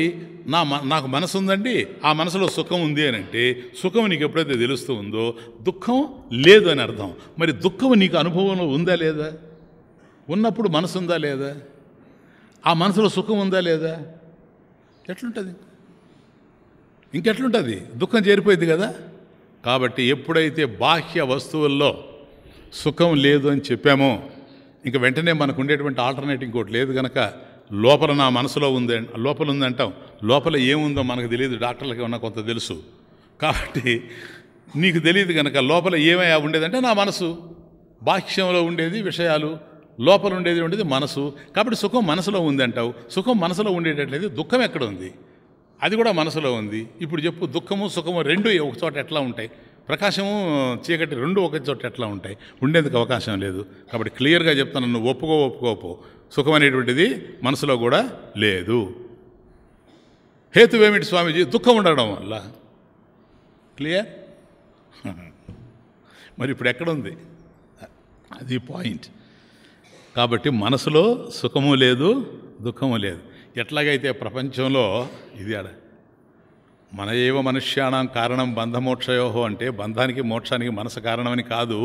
నా నాకు మనసు ఉందండి ఆ మనసులో సుఖం ఉంది అని అంటే సుఖం నీకు ఎప్పుడైతే తెలుస్తూ ఉందో దుఃఖం లేదు అని అర్థం మరి దుఃఖం నీకు అనుభవంలో ఉందా లేదా ఉన్నప్పుడు మనసు ఉందా లేదా ఆ మనసులో సుఖం ఉందా లేదా ఎట్లుంటుంది ఇంకెట్లుంటుంది దుఃఖం చేరిపోయింది కదా కాబట్టి ఎప్పుడైతే బాహ్య వస్తువుల్లో సుఖం లేదు అని చెప్పామో ఇంక వెంటనే మనకు ఉండేటువంటి ఆల్టర్నేట్ ఇంకోటి లేదు కనుక లోపల నా మనసులో ఉంది లోపల ఉందంటాం లోపల ఏముందో మనకు తెలియదు డాక్టర్లకి ఉన్న కొంత తెలుసు కాబట్టి నీకు తెలియదు కనుక లోపల ఏమయ్యా ఉండేదంటే నా మనసు బాహ్యంలో ఉండేది విషయాలు లోపల ఉండేది ఉండేది మనసు కాబట్టి సుఖం మనసులో ఉంది అంటావు సుఖం మనసులో ఉండేటట్లయితే దుఃఖం ఎక్కడ ఉంది అది కూడా మనసులో ఉంది ఇప్పుడు చెప్పు దుఃఖము సుఖము రెండు ఒక చోట ఎట్లా ఉంటాయి ప్రకాశము చీకటి రెండు ఒక చోట ఎట్లా ఉంటాయి ఉండేందుకు అవకాశం లేదు కాబట్టి క్లియర్గా చెప్తాను నువ్వు ఒప్పుకో ఒప్పుకోపో సుఖం అనేటువంటిది మనసులో కూడా లేదు హేతువేమిటి స్వామీజీ దుఃఖం ఉండడం వల్ల క్లియర్ మరి ఇప్పుడు ఎక్కడుంది అది పాయింట్ కాబట్టి మనసులో సుఖము లేదు దుఃఖము లేదు ఎట్లాగైతే ప్రపంచంలో ఇది అడ మన ఏవ మనుష్యానం కారణం బంధమోక్షయోహో అంటే బంధానికి మోక్షానికి మనసు కారణమని కాదు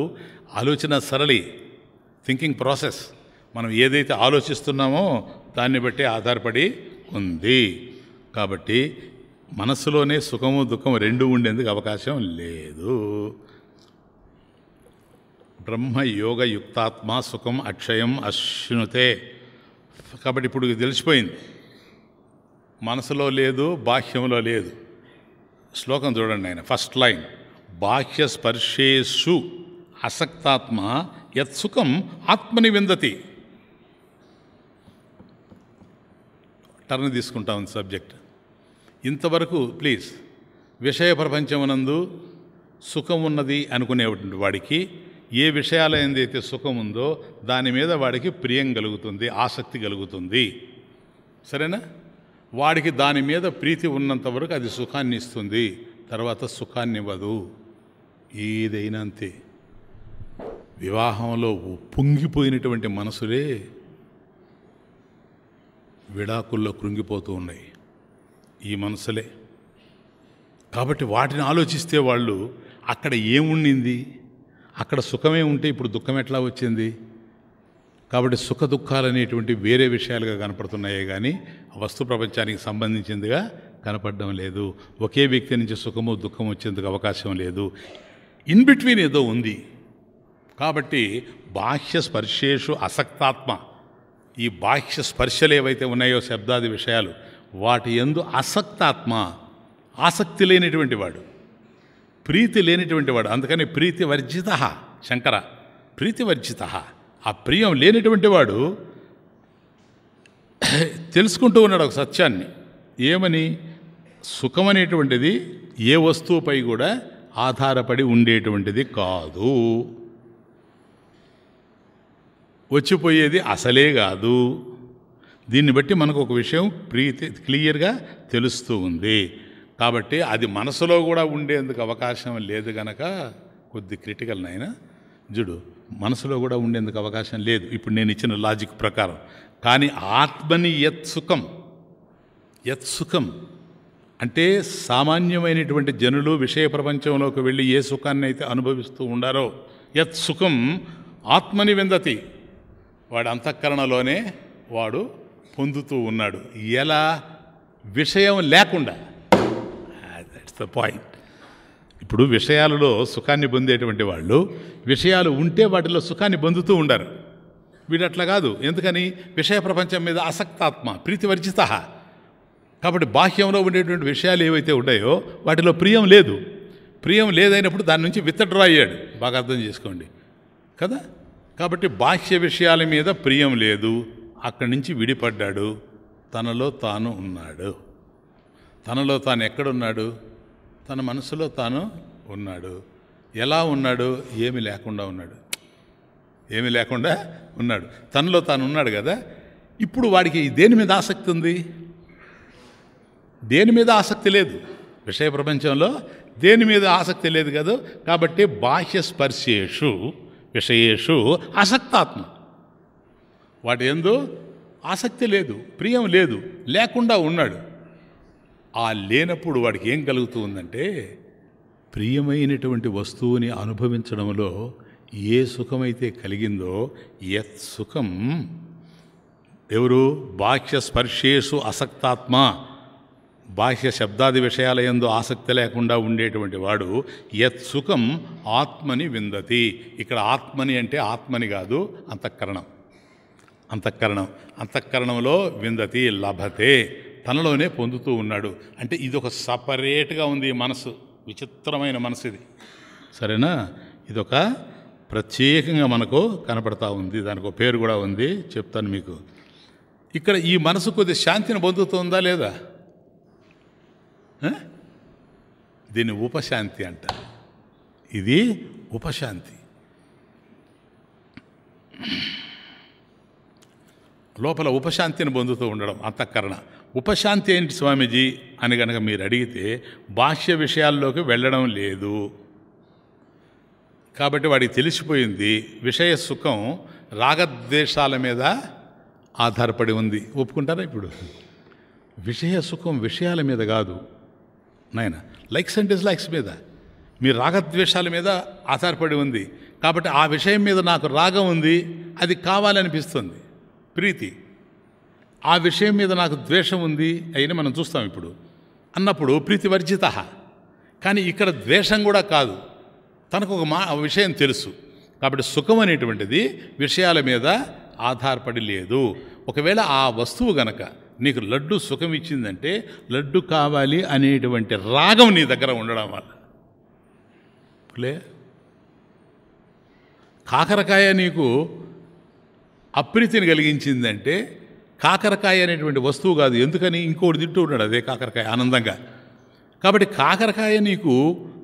ఆలోచన సరళి థింకింగ్ ప్రాసెస్ మనం ఏదైతే ఆలోచిస్తున్నామో దాన్ని బట్టి ఆధారపడి ఉంది కాబట్టి మనస్సులోనే సుఖము దుఃఖము రెండు ఉండేందుకు అవకాశం లేదు యుక్తాత్మ సుఖం అక్షయం అశ్నుతే కాబట్టి ఇప్పుడు తెలిసిపోయింది మనసులో లేదు బాహ్యంలో లేదు శ్లోకం చూడండి ఆయన ఫస్ట్ లైన్ బాహ్య స్పర్శేషు అసక్తాత్మ యత్సుఖం ఆత్మని విందతి టర్న్ తీసుకుంటాం సబ్జెక్ట్ ఇంతవరకు ప్లీజ్ విషయ ప్రపంచమునందు సుఖం ఉన్నది అనుకునేటువంటి వాడికి ఏ విషయాల ఏందైతే సుఖం ఉందో దాని మీద వాడికి ప్రియం కలుగుతుంది ఆసక్తి కలుగుతుంది సరేనా వాడికి దాని మీద ప్రీతి ఉన్నంత వరకు అది సుఖాన్ని ఇస్తుంది తర్వాత సుఖాన్ని ఇవ్వదు ఏదైనా అంతే వివాహంలో పొంగిపోయినటువంటి మనసులే విడాకుల్లో కృంగిపోతూ ఉన్నాయి ఈ మనసులే కాబట్టి వాటిని ఆలోచిస్తే వాళ్ళు అక్కడ ఏముండింది అక్కడ సుఖమే ఉంటే ఇప్పుడు దుఃఖం ఎట్లా వచ్చింది కాబట్టి సుఖ దుఃఖాలు అనేటువంటి వేరే విషయాలుగా కనపడుతున్నాయే కానీ వస్తు ప్రపంచానికి సంబంధించిందిగా కనపడడం లేదు ఒకే వ్యక్తి నుంచి సుఖము దుఃఖం వచ్చేందుకు అవకాశం లేదు ఇన్ బిట్వీన్ ఏదో ఉంది కాబట్టి బాహ్య స్పర్శేషు అసక్తాత్మ ఈ బాహ్య స్పర్శలు ఏవైతే ఉన్నాయో శబ్దాది విషయాలు వాటి ఎందు అసక్తాత్మ ఆసక్తి లేనిటువంటి వాడు ప్రీతి లేనిటువంటి వాడు అందుకని ప్రీతి వర్జిత శంకర ప్రీతి వర్జిత ఆ ప్రియం లేనటువంటి వాడు తెలుసుకుంటూ ఉన్నాడు ఒక సత్యాన్ని ఏమని సుఖం అనేటువంటిది ఏ వస్తువుపై కూడా ఆధారపడి ఉండేటువంటిది కాదు వచ్చిపోయేది అసలే కాదు దీన్ని బట్టి మనకు ఒక విషయం ప్రీతి క్లియర్గా తెలుస్తూ ఉంది కాబట్టి అది మనసులో కూడా ఉండేందుకు అవకాశం లేదు గనక కొద్ది క్రిటికల్ నైనా జుడు మనసులో కూడా ఉండేందుకు అవకాశం లేదు ఇప్పుడు నేను ఇచ్చిన లాజిక్ ప్రకారం కానీ ఆత్మని యత్ సుఖం యత్ సుఖం అంటే సామాన్యమైనటువంటి జనులు విషయ ప్రపంచంలోకి వెళ్ళి ఏ సుఖాన్ని అయితే అనుభవిస్తూ ఉండారో యత్ సుఖం ఆత్మని విందతి వాడి అంతఃకరణలోనే వాడు పొందుతూ ఉన్నాడు ఎలా విషయం లేకుండా దట్స్ ద పాయింట్ ఇప్పుడు విషయాలలో సుఖాన్ని పొందేటువంటి వాళ్ళు విషయాలు ఉంటే వాటిలో సుఖాన్ని పొందుతూ ఉండరు వీడు అట్లా కాదు ఎందుకని విషయ ప్రపంచం మీద అసక్తాత్మ ప్రీతివర్జిత కాబట్టి బాహ్యంలో ఉండేటువంటి విషయాలు ఏవైతే ఉన్నాయో వాటిలో ప్రియం లేదు ప్రియం లేదైనప్పుడు దాని నుంచి విత్డ్రా అయ్యాడు బాగా అర్థం చేసుకోండి కదా కాబట్టి బాహ్య విషయాల మీద ప్రియం లేదు అక్కడి నుంచి విడిపడ్డాడు తనలో తాను ఉన్నాడు తనలో తాను ఎక్కడున్నాడు తన మనసులో తాను ఉన్నాడు ఎలా ఉన్నాడు ఏమి లేకుండా ఉన్నాడు ఏమి లేకుండా ఉన్నాడు తనలో తాను ఉన్నాడు కదా ఇప్పుడు వాడికి దేని మీద ఆసక్తి ఉంది దేని మీద ఆసక్తి లేదు విషయ ప్రపంచంలో దేని మీద ఆసక్తి లేదు కదా కాబట్టి బాహ్య స్పర్శేషు విషయేషు ఆసక్తాత్మ వాటి ఎందు ఆసక్తి లేదు ప్రియం లేదు లేకుండా ఉన్నాడు ఆ లేనప్పుడు వాడికి ఏం కలుగుతుందంటే ప్రియమైనటువంటి వస్తువుని అనుభవించడంలో ఏ సుఖమైతే కలిగిందో యత్ సుఖం ఎవరు బాహ్య స్పర్శేషు అసక్తాత్మ బాహ్య శబ్దాది విషయాల ఎందు ఆసక్తి లేకుండా ఉండేటువంటి వాడు యత్ సుఖం ఆత్మని విందతి ఇక్కడ ఆత్మని అంటే ఆత్మని కాదు అంతఃకరణం అంతఃకరణం అంతఃకరణంలో విందతి లభతే తనలోనే పొందుతూ ఉన్నాడు అంటే ఇది ఒక సపరేట్గా ఉంది ఈ మనసు విచిత్రమైన మనసు ఇది సరేనా ఇదొక ప్రత్యేకంగా మనకు కనపడతా ఉంది దానికి ఒక పేరు కూడా ఉంది చెప్తాను మీకు ఇక్కడ ఈ మనసు కొద్ది శాంతిని పొందుతుందా లేదా దీన్ని ఉపశాంతి అంట ఇది ఉపశాంతి లోపల ఉపశాంతిని పొందుతూ ఉండడం అంతఃకరణ ఉపశాంతి ఏంటి స్వామీజీ అని గనక మీరు అడిగితే భాష్య విషయాల్లోకి వెళ్ళడం లేదు కాబట్టి వాడికి తెలిసిపోయింది విషయ సుఖం రాగద్వేషాల మీద ఆధారపడి ఉంది ఒప్పుకుంటారా ఇప్పుడు విషయ సుఖం విషయాల మీద కాదు నాయన లైక్స్ అండ్ డిస్లైక్స్ మీద మీ రాగద్వేషాల మీద ఆధారపడి ఉంది కాబట్టి ఆ విషయం మీద నాకు రాగం ఉంది అది కావాలనిపిస్తుంది ప్రీతి ఆ విషయం మీద నాకు ద్వేషం ఉంది అయిన మనం చూస్తాం ఇప్పుడు అన్నప్పుడు ప్రీతివర్జిత కానీ ఇక్కడ ద్వేషం కూడా కాదు తనకు ఒక మా విషయం తెలుసు కాబట్టి సుఖం అనేటువంటిది విషయాల మీద ఆధారపడి లేదు ఒకవేళ ఆ వస్తువు గనక నీకు లడ్డు సుఖం ఇచ్చిందంటే లడ్డు కావాలి అనేటువంటి రాగం నీ దగ్గర ఉండడం వల్ల లే కాకరకాయ నీకు అప్రీతిని కలిగించిందంటే కాకరకాయ అనేటువంటి వస్తువు కాదు ఎందుకని ఇంకోటి తింటూ ఉన్నాడు అదే కాకరకాయ ఆనందంగా కాబట్టి కాకరకాయ నీకు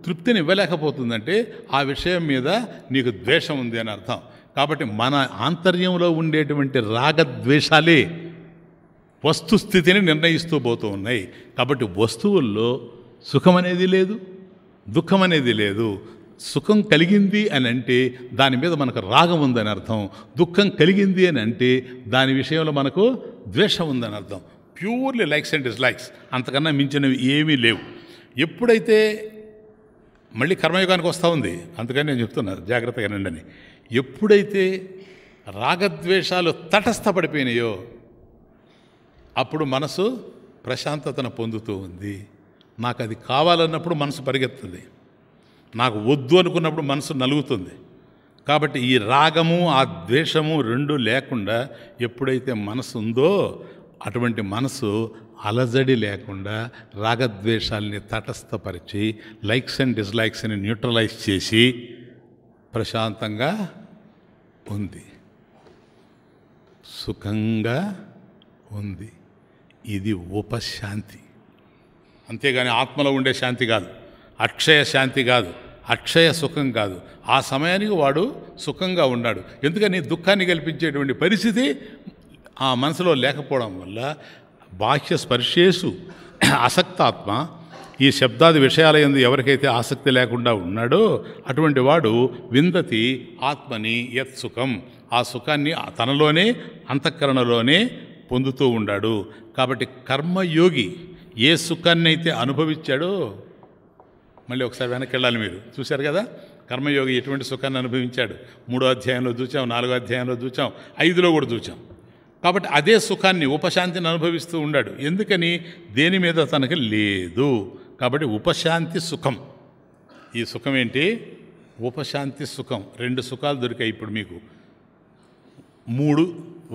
తృప్తిని ఇవ్వలేకపోతుందంటే ఆ విషయం మీద నీకు ద్వేషం ఉంది అని అర్థం కాబట్టి మన ఆంతర్యంలో ఉండేటువంటి రాగద్వేషాలే వస్తుస్థితిని నిర్ణయిస్తూ పోతూ ఉన్నాయి కాబట్టి వస్తువుల్లో సుఖం అనేది లేదు దుఃఖం అనేది లేదు సుఖం కలిగింది అని అంటే దాని మీద మనకు రాగం ఉందని అర్థం దుఃఖం కలిగింది అని అంటే దాని విషయంలో మనకు ద్వేషం ఉందని అర్థం ప్యూర్లీ లైక్స్ అండ్ డిస్లైక్స్ అంతకన్నా మించినవి ఏమీ లేవు ఎప్పుడైతే మళ్ళీ కర్మయుగానికి వస్తూ ఉంది అందుకని నేను చెప్తున్నా జాగ్రత్తగా నిండని ఎప్పుడైతే రాగద్వేషాలు తటస్థపడిపోయినాయో అప్పుడు మనసు ప్రశాంతతను పొందుతూ ఉంది నాకు అది కావాలన్నప్పుడు మనసు పరిగెత్తుంది నాకు వద్దు అనుకున్నప్పుడు మనసు నలుగుతుంది కాబట్టి ఈ రాగము ఆ ద్వేషము రెండు లేకుండా ఎప్పుడైతే మనసు ఉందో అటువంటి మనసు అలజడి లేకుండా రాగద్వేషాలని తటస్థపరిచి లైక్స్ అండ్ డిస్లైక్స్ని న్యూట్రలైజ్ చేసి ప్రశాంతంగా ఉంది సుఖంగా ఉంది ఇది ఉపశాంతి అంతేగాని ఆత్మలో ఉండే శాంతి కాదు అక్షయ శాంతి కాదు అక్షయ సుఖం కాదు ఆ సమయానికి వాడు సుఖంగా ఉన్నాడు ఎందుకని దుఃఖాన్ని కల్పించేటువంటి పరిస్థితి ఆ మనసులో లేకపోవడం వల్ల బాహ్య స్పర్శేసు అసక్తాత్మ ఈ శబ్దాది విషయాల ఎందు ఎవరికైతే ఆసక్తి లేకుండా ఉన్నాడో అటువంటి వాడు విందతి ఆత్మని యత్ సుఖం ఆ సుఖాన్ని తనలోనే అంతఃకరణలోనే పొందుతూ ఉన్నాడు కాబట్టి కర్మయోగి ఏ సుఖాన్ని అయితే అనుభవించాడో మళ్ళీ ఒకసారి వెనక్కి వెళ్ళాలి మీరు చూశారు కదా కర్మయోగి ఎటువంటి సుఖాన్ని అనుభవించాడు మూడో అధ్యాయంలో చూచాం నాలుగో అధ్యాయంలో చూచాం ఐదులో కూడా చూచాం కాబట్టి అదే సుఖాన్ని ఉపశాంతిని అనుభవిస్తూ ఉన్నాడు ఎందుకని దేని మీద తనకు లేదు కాబట్టి ఉపశాంతి సుఖం ఈ సుఖం ఏంటి ఉపశాంతి సుఖం రెండు సుఖాలు దొరికాయి ఇప్పుడు మీకు మూడు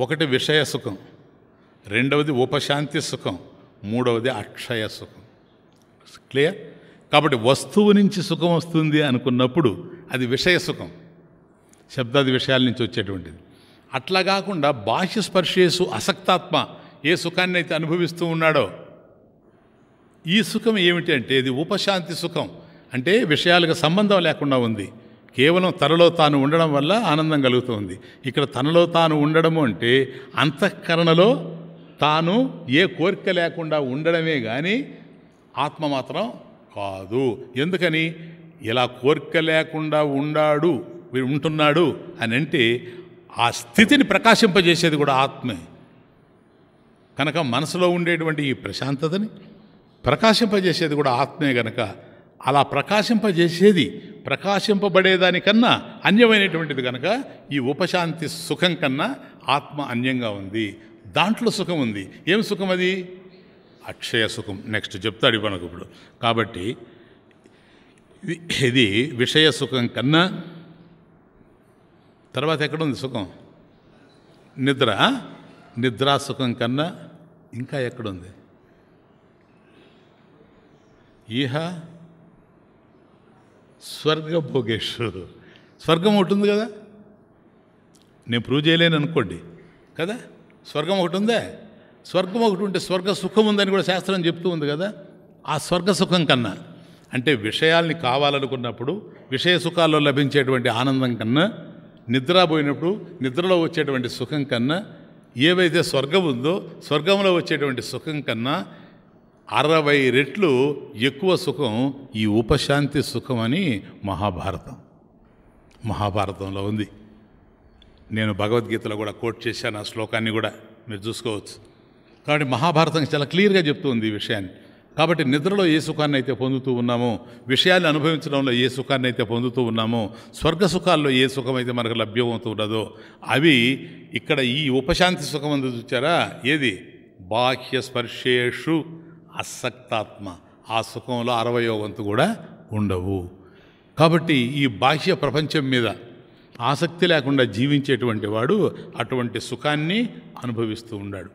ఒకటి విషయ సుఖం రెండవది ఉపశాంతి సుఖం మూడవది అక్షయ సుఖం క్లియర్ కాబట్టి వస్తువు నుంచి సుఖం వస్తుంది అనుకున్నప్పుడు అది విషయ సుఖం శబ్దాది విషయాల నుంచి వచ్చేటువంటిది అట్లా కాకుండా బాహ్య స్పర్శేసు అసక్తాత్మ ఏ సుఖాన్ని అయితే అనుభవిస్తూ ఉన్నాడో ఈ సుఖం ఏమిటి అంటే ఇది ఉపశాంతి సుఖం అంటే విషయాలకు సంబంధం లేకుండా ఉంది కేవలం తనలో తాను ఉండడం వల్ల ఆనందం కలుగుతుంది ఇక్కడ తనలో తాను ఉండడము అంటే అంతఃకరణలో తాను ఏ కోరిక లేకుండా ఉండడమే కానీ ఆత్మ మాత్రం కాదు ఎందుకని ఇలా కోరిక లేకుండా ఉండాడు ఉంటున్నాడు అని అంటే ఆ స్థితిని ప్రకాశింపజేసేది కూడా ఆత్మే కనుక మనసులో ఉండేటువంటి ఈ ప్రశాంతతని ప్రకాశింపజేసేది కూడా ఆత్మే గనక అలా ప్రకాశింపజేసేది ప్రకాశింపబడేదానికన్నా అన్యమైనటువంటిది కనుక ఈ ఉపశాంతి సుఖం కన్నా ఆత్మ అన్యంగా ఉంది దాంట్లో సుఖం ఉంది ఏం సుఖం అది అక్షయ సుఖం నెక్స్ట్ చెప్తాడు మనకు ఇప్పుడు కాబట్టి ఇది విషయ సుఖం కన్నా తర్వాత ఎక్కడుంది సుఖం నిద్ర నిద్రా సుఖం కన్నా ఇంకా ఎక్కడుంది ఈహ భోగేశ్వరు స్వర్గం ఒకటి ఉంది కదా నేను ప్రూవ్ చేయలేను అనుకోండి కదా స్వర్గం ఒకటి ఉందా స్వర్గం ఒకటి ఉంటే స్వర్గ సుఖం ఉందని కూడా శాస్త్రం చెప్తూ ఉంది కదా ఆ స్వర్గ సుఖం కన్నా అంటే విషయాల్ని కావాలనుకున్నప్పుడు విషయ సుఖాల్లో లభించేటువంటి ఆనందం కన్నా నిద్రపోయినప్పుడు నిద్రలో వచ్చేటువంటి సుఖం కన్నా ఏవైతే స్వర్గం ఉందో స్వర్గంలో వచ్చేటువంటి సుఖం కన్నా అరవై రెట్లు ఎక్కువ సుఖం ఈ ఉపశాంతి సుఖం అని మహాభారతం మహాభారతంలో ఉంది నేను భగవద్గీతలో కూడా కోట్ చేశాను ఆ శ్లోకాన్ని కూడా మీరు చూసుకోవచ్చు కాబట్టి మహాభారతం చాలా క్లియర్గా చెప్తుంది ఈ విషయాన్ని కాబట్టి నిద్రలో ఏ సుఖాన్ని అయితే పొందుతూ ఉన్నామో విషయాలు అనుభవించడంలో ఏ సుఖాన్ని అయితే పొందుతూ ఉన్నామో స్వర్గ సుఖాల్లో ఏ సుఖం అయితే మనకు లభ్యమవుతున్నదో అవి ఇక్కడ ఈ ఉపశాంతి సుఖం అందు చూచారా ఏది బాహ్య స్పర్శేషు అసక్తాత్మ ఆ సుఖంలో అరవయో వంతు కూడా ఉండవు కాబట్టి ఈ బాహ్య ప్రపంచం మీద ఆసక్తి లేకుండా జీవించేటువంటి వాడు అటువంటి సుఖాన్ని అనుభవిస్తూ ఉన్నాడు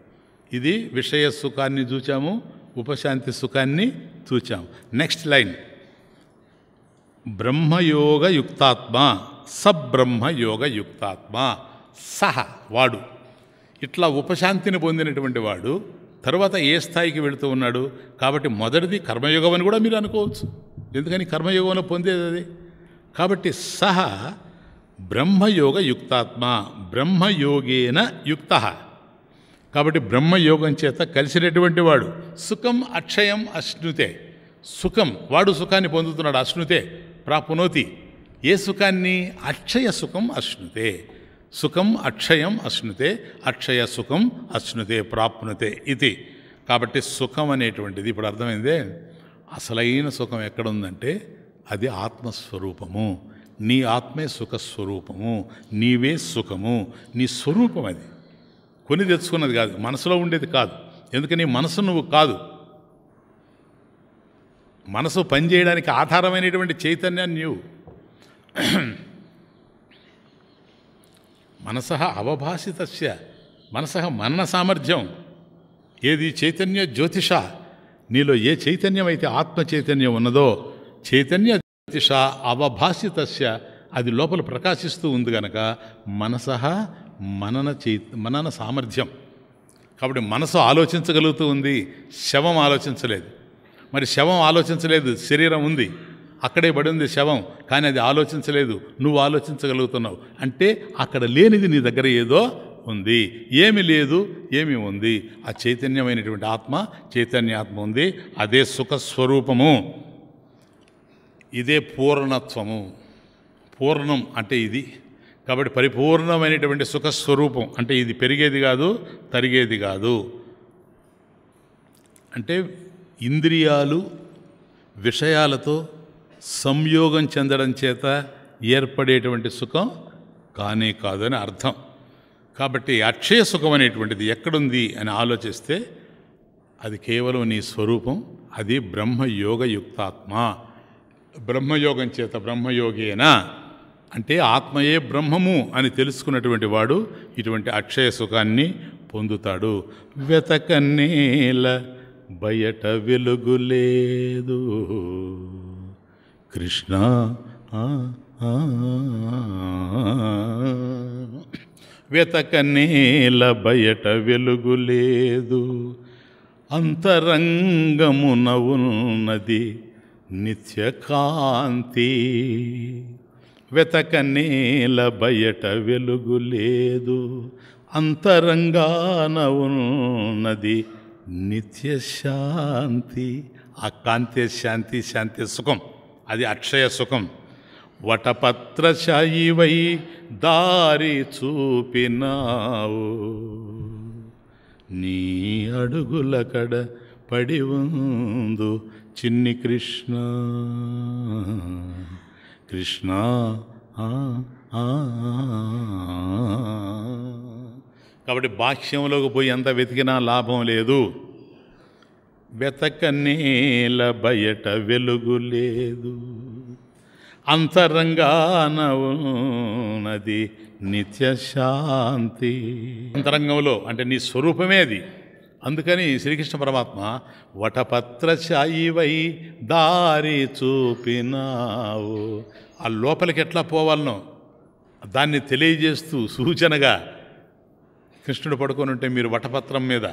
ఇది విషయ సుఖాన్ని చూచాము ఉపశాంతి సుఖాన్ని చూచాము నెక్స్ట్ లైన్ బ్రహ్మయోగ యుక్తాత్మ సబ్రహ్మయోగ యుక్తాత్మ సహ వాడు ఇట్లా ఉపశాంతిని పొందినటువంటి వాడు తర్వాత ఏ స్థాయికి వెళుతూ ఉన్నాడు కాబట్టి మొదటిది కర్మయోగం అని కూడా మీరు అనుకోవచ్చు ఎందుకని కర్మయోగంలో పొందేది అది కాబట్టి సహ బ్రహ్మయోగ యుక్తాత్మ బ్రహ్మయోగేన యుక్త కాబట్టి బ్రహ్మయోగం చేత కలిసినటువంటి వాడు సుఖం అక్షయం అశ్నుతే సుఖం వాడు సుఖాన్ని పొందుతున్నాడు అశ్నుతే ప్రాప్నోతి ఏ సుఖాన్ని అక్షయ సుఖం అశ్నుతే సుఖం అక్షయం అశ్నుతే అక్షయ సుఖం అశ్నుతే ప్రాప్నుతే ఇది కాబట్టి సుఖం అనేటువంటిది ఇప్పుడు అర్థమైందే అసలైన సుఖం ఎక్కడుందంటే అది ఆత్మస్వరూపము నీ ఆత్మే సుఖస్వరూపము నీవే సుఖము నీ స్వరూపం అది కొని తెచ్చుకున్నది కాదు మనసులో ఉండేది కాదు ఎందుకని మనసు నువ్వు కాదు మనసు పనిచేయడానికి ఆధారమైనటువంటి చైతన్యాన్ని నీవు మనస అవభాసితస్య మనస మరణ సామర్థ్యం ఏది చైతన్య జ్యోతిష నీలో ఏ చైతన్యం అయితే ఆత్మ చైతన్యం ఉన్నదో చైతన్య జ్యోతిష అవభాసితస్య అది లోపల ప్రకాశిస్తూ ఉంది గనక మనస మనన చే మనన సామర్థ్యం కాబట్టి మనసు ఆలోచించగలుగుతూ ఉంది శవం ఆలోచించలేదు మరి శవం ఆలోచించలేదు శరీరం ఉంది అక్కడే పడి ఉంది శవం కానీ అది ఆలోచించలేదు నువ్వు ఆలోచించగలుగుతున్నావు అంటే అక్కడ లేనిది నీ దగ్గర ఏదో ఉంది ఏమి లేదు ఏమి ఉంది ఆ చైతన్యమైనటువంటి ఆత్మ చైతన్యాత్మ ఉంది అదే సుఖస్వరూపము ఇదే పూర్ణత్వము పూర్ణం అంటే ఇది కాబట్టి పరిపూర్ణమైనటువంటి సుఖస్వరూపం అంటే ఇది పెరిగేది కాదు తరిగేది కాదు అంటే ఇంద్రియాలు విషయాలతో సంయోగం చెందడం చేత ఏర్పడేటువంటి సుఖం కానే కాదని అర్థం కాబట్టి అక్షయ సుఖం అనేటువంటిది ఎక్కడుంది అని ఆలోచిస్తే అది కేవలం నీ స్వరూపం అది బ్రహ్మయోగ యుక్తాత్మ బ్రహ్మయోగం చేత బ్రహ్మయోగేనా అంటే ఆత్మయే బ్రహ్మము అని తెలుసుకున్నటువంటి వాడు ఇటువంటి అక్షయ సుఖాన్ని పొందుతాడు నేల బయట వెలుగు లేదు కృష్ణ నేల బయట వెలుగు లేదు అంతరంగమున ఉన్నది నిత్యకాంతి వెతక నేల బయట వెలుగు లేదు అంతరంగాన ఉన్నది నిత్యశాంతి ఆ కాంతి శాంతి శాంతి సుఖం అది అక్షయ సుఖం వటపత్రశాయివై దారి చూపినావు నీ అడుగుల కడ పడి ఉందు చిన్ని కృష్ణ కృష్ణ కాబట్టి బాహ్యంలోకి పోయి ఎంత వెతికినా లాభం లేదు నీల బయట వెలుగు లేదు అంతరంగాన ఉన్నది నిత్యశాంతి అంతరంగంలో అంటే నీ స్వరూపమేది అందుకని శ్రీకృష్ణ పరమాత్మ వటపత్ర చాయివై దారి చూపినావు ఆ లోపలికి ఎట్లా పోవాలనో దాన్ని తెలియజేస్తూ సూచనగా కృష్ణుడు పడుకొని ఉంటే మీరు వటపత్రం మీద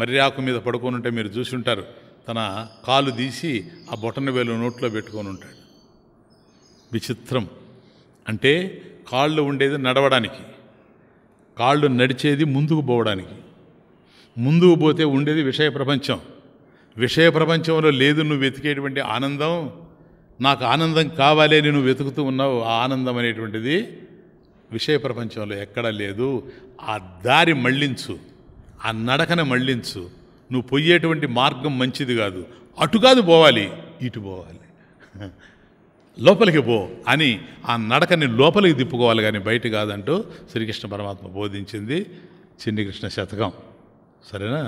మర్యాకు మీద పడుకొని ఉంటే మీరు చూసి ఉంటారు తన కాలు తీసి ఆ బొటన వేలు నోట్లో పెట్టుకొని ఉంటాడు విచిత్రం అంటే కాళ్ళు ఉండేది నడవడానికి కాళ్ళు నడిచేది ముందుకు పోవడానికి ముందుకు పోతే ఉండేది విషయ ప్రపంచం విషయ ప్రపంచంలో లేదు నువ్వు వెతికేటువంటి ఆనందం నాకు ఆనందం కావాలి నువ్వు వెతుకుతూ ఉన్నావు ఆ ఆనందం అనేటువంటిది విషయ ప్రపంచంలో ఎక్కడా లేదు ఆ దారి మళ్ళించు ఆ నడకన మళ్ళించు నువ్వు పోయేటువంటి మార్గం మంచిది కాదు అటు కాదు పోవాలి ఇటు పోవాలి లోపలికి పో అని ఆ నడకని లోపలికి తిప్పుకోవాలి కానీ బయట కాదంటూ శ్రీకృష్ణ పరమాత్మ బోధించింది చిన్ని కృష్ణ శతకం సరేనా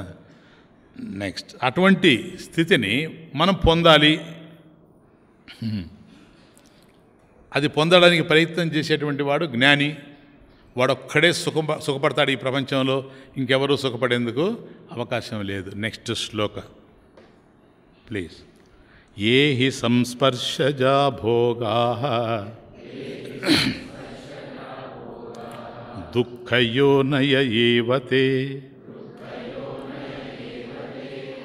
నెక్స్ట్ అటువంటి స్థితిని మనం పొందాలి అది పొందడానికి ప్రయత్నం చేసేటువంటి వాడు జ్ఞాని వాడొక్కడే సుఖ సుఖపడతాడు ఈ ప్రపంచంలో ఇంకెవరూ సుఖపడేందుకు అవకాశం లేదు నెక్స్ట్ శ్లోక ప్లీజ్ ఏ హి సంస్పర్శజా భోగా దుఃఖయోనయ ఏవతే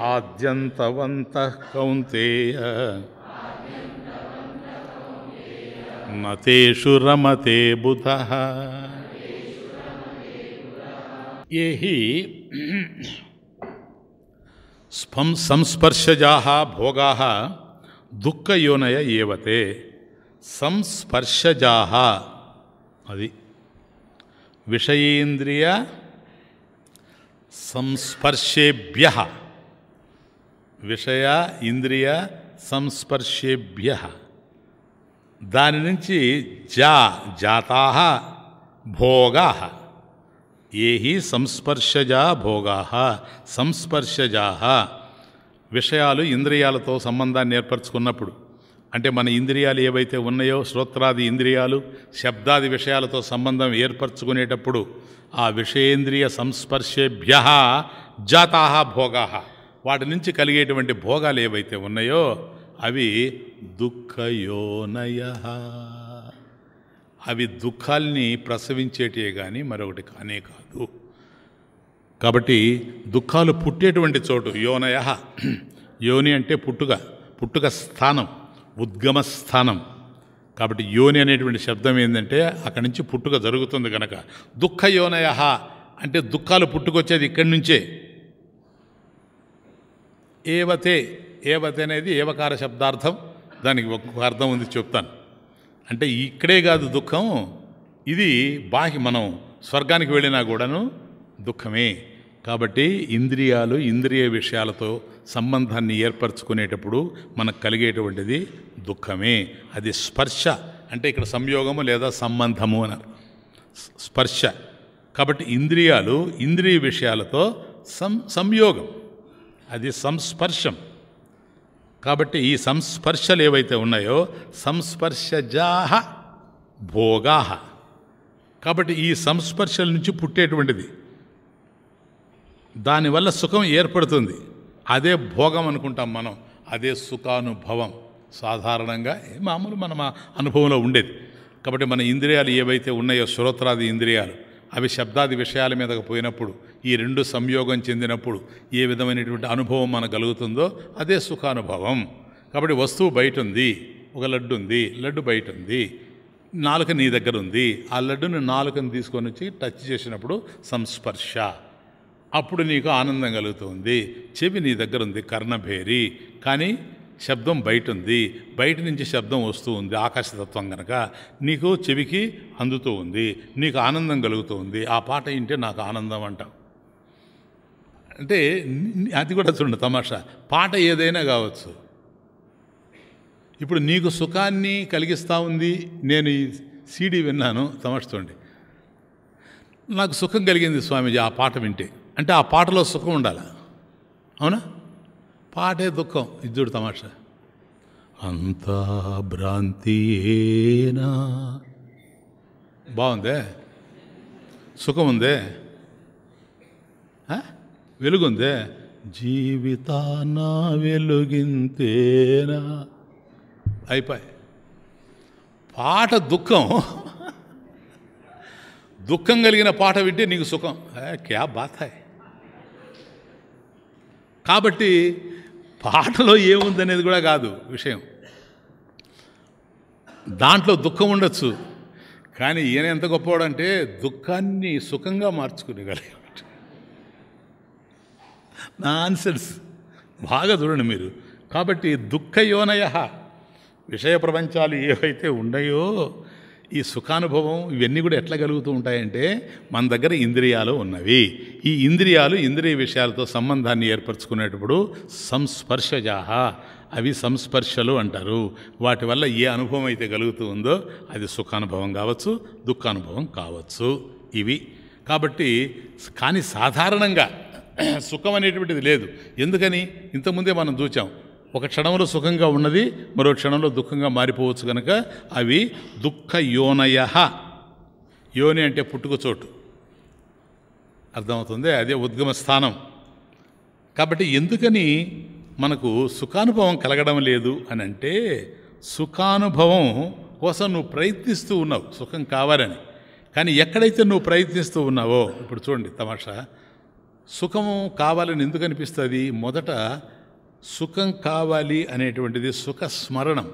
आद्यन्तवन्तः कौन्तेय न रमते बुध ये हि संस्पर्शजा भोगा दुखयोनय दुःखयोनय एवते संस्पर्शजाः विषयेन्द्रिय संस्पर्शेभ्यः విషయ ఇంద్రియ సంస్పర్శేభ్య దాని నుంచి జా జాతా భోగా ఏహి సంస్పర్శజా భోగా సంస్పర్శజా విషయాలు ఇంద్రియాలతో సంబంధాన్ని ఏర్పరచుకున్నప్పుడు అంటే మన ఇంద్రియాలు ఏవైతే ఉన్నాయో శ్రోత్రాది ఇంద్రియాలు శబ్దాది విషయాలతో సంబంధం ఏర్పరచుకునేటప్పుడు ఆ విషయేంద్రియ సంస్పర్శేభ్య జాతా భోగా వాటి నుంచి కలిగేటువంటి భోగాలు ఏవైతే ఉన్నాయో అవి దుఃఖయోనయ అవి దుఃఖాల్ని ప్రసవించేటే కానీ మరొకటి కానే కాదు కాబట్టి దుఃఖాలు పుట్టేటువంటి చోటు యోనయ యోని అంటే పుట్టుక పుట్టుక స్థానం ఉద్గమ స్థానం కాబట్టి యోని అనేటువంటి శబ్దం ఏంటంటే అక్కడి నుంచి పుట్టుక జరుగుతుంది కనుక దుఃఖ యోనయ అంటే దుఃఖాలు పుట్టుకొచ్చేది ఇక్కడి నుంచే ఏవతే ఏవతే అనేది ఏవకార శబ్దార్థం దానికి ఒక్కొక్క అర్థం ఉంది చెప్తాను అంటే ఇక్కడే కాదు దుఃఖం ఇది బాహ్య మనం స్వర్గానికి వెళ్ళినా కూడాను దుఃఖమే కాబట్టి ఇంద్రియాలు ఇంద్రియ విషయాలతో సంబంధాన్ని ఏర్పరచుకునేటప్పుడు మనకు కలిగేటువంటిది దుఃఖమే అది స్పర్శ అంటే ఇక్కడ సంయోగము లేదా సంబంధము అన్నారు స్పర్శ కాబట్టి ఇంద్రియాలు ఇంద్రియ విషయాలతో సం సంయోగం అది సంస్పర్శం కాబట్టి ఈ సంస్పర్శలు ఏవైతే ఉన్నాయో సంస్పర్శజాహ భోగాహ కాబట్టి ఈ సంస్పర్శల నుంచి పుట్టేటువంటిది దానివల్ల సుఖం ఏర్పడుతుంది అదే భోగం అనుకుంటాం మనం అదే సుఖానుభవం సాధారణంగా మామూలు మనం అనుభవంలో ఉండేది కాబట్టి మన ఇంద్రియాలు ఏవైతే ఉన్నాయో శ్రోత్రాది ఇంద్రియాలు అవి శబ్దాది విషయాల మీదకు పోయినప్పుడు ఈ రెండు సంయోగం చెందినప్పుడు ఏ విధమైనటువంటి అనుభవం మనకు కలుగుతుందో అదే సుఖానుభవం కాబట్టి వస్తువు బయట ఉంది ఒక లడ్డు ఉంది లడ్డు బయట ఉంది నాలుక నీ దగ్గర ఉంది ఆ లడ్డును నాలుకను తీసుకొని వచ్చి టచ్ చేసినప్పుడు సంస్పర్శ అప్పుడు నీకు ఆనందం కలుగుతుంది చెవి నీ దగ్గర ఉంది కర్ణభేరి కానీ శబ్దం బయట ఉంది బయట నుంచి శబ్దం వస్తూ ఉంది ఆకాశతత్వం కనుక నీకు చెవికి అందుతూ ఉంది నీకు ఆనందం కలుగుతూ ఉంది ఆ పాట వింటే నాకు ఆనందం అంట అంటే అది కూడా చూడండి తమాషా పాట ఏదైనా కావచ్చు ఇప్పుడు నీకు సుఖాన్ని కలిగిస్తూ ఉంది నేను ఈ సీడీ విన్నాను తమాషతోండి చూడండి నాకు సుఖం కలిగింది స్వామీజీ ఆ పాట వింటే అంటే ఆ పాటలో సుఖం ఉండాలా అవునా పాటే దుఃఖం ఇద్దుడు తమాషా అంతా ఏనా బాగుందే సుఖం ఉందే వెలుగుందే జీవితాన వెలుగింతేనా అయిపోయి పాట దుఃఖం దుఃఖం కలిగిన పాట వింటే నీకు సుఖం క్యా బాతాయి కాబట్టి పాటలో ఏముందనేది కూడా కాదు విషయం దాంట్లో దుఃఖం ఉండొచ్చు కానీ ఈయన ఎంత గొప్పవాడంటే దుఃఖాన్ని సుఖంగా మార్చుకునేగలిగాడు నా ఆన్సర్స్ బాగా చూడండి మీరు కాబట్టి దుఃఖ విషయ ప్రపంచాలు ఏవైతే ఉన్నాయో ఈ సుఖానుభవం ఇవన్నీ కూడా ఎట్లా కలుగుతూ ఉంటాయంటే మన దగ్గర ఇంద్రియాలు ఉన్నవి ఈ ఇంద్రియాలు ఇంద్రియ విషయాలతో సంబంధాన్ని ఏర్పరచుకునేటప్పుడు సంస్పర్శజాహ అవి సంస్పర్శలు అంటారు వాటి వల్ల ఏ అనుభవం అయితే కలుగుతూ ఉందో అది సుఖానుభవం కావచ్చు దుఃఖానుభవం కావచ్చు ఇవి కాబట్టి కానీ సాధారణంగా సుఖం అనేటువంటిది లేదు ఎందుకని ఇంతకుముందే మనం చూచాం ఒక క్షణంలో సుఖంగా ఉన్నది మరో క్షణంలో దుఃఖంగా మారిపోవచ్చు కనుక అవి దుఃఖ యోనయ యోని అంటే పుట్టుక చోటు అర్థమవుతుంది అదే ఉద్గమ స్థానం కాబట్టి ఎందుకని మనకు సుఖానుభవం కలగడం లేదు అని అంటే సుఖానుభవం కోసం నువ్వు ప్రయత్నిస్తూ ఉన్నావు సుఖం కావాలని కానీ ఎక్కడైతే నువ్వు ప్రయత్నిస్తూ ఉన్నావో ఇప్పుడు చూడండి తమాషా సుఖము కావాలని ఎందుకు అనిపిస్తుంది మొదట సుఖం కావాలి అనేటువంటిది సుఖ స్మరణం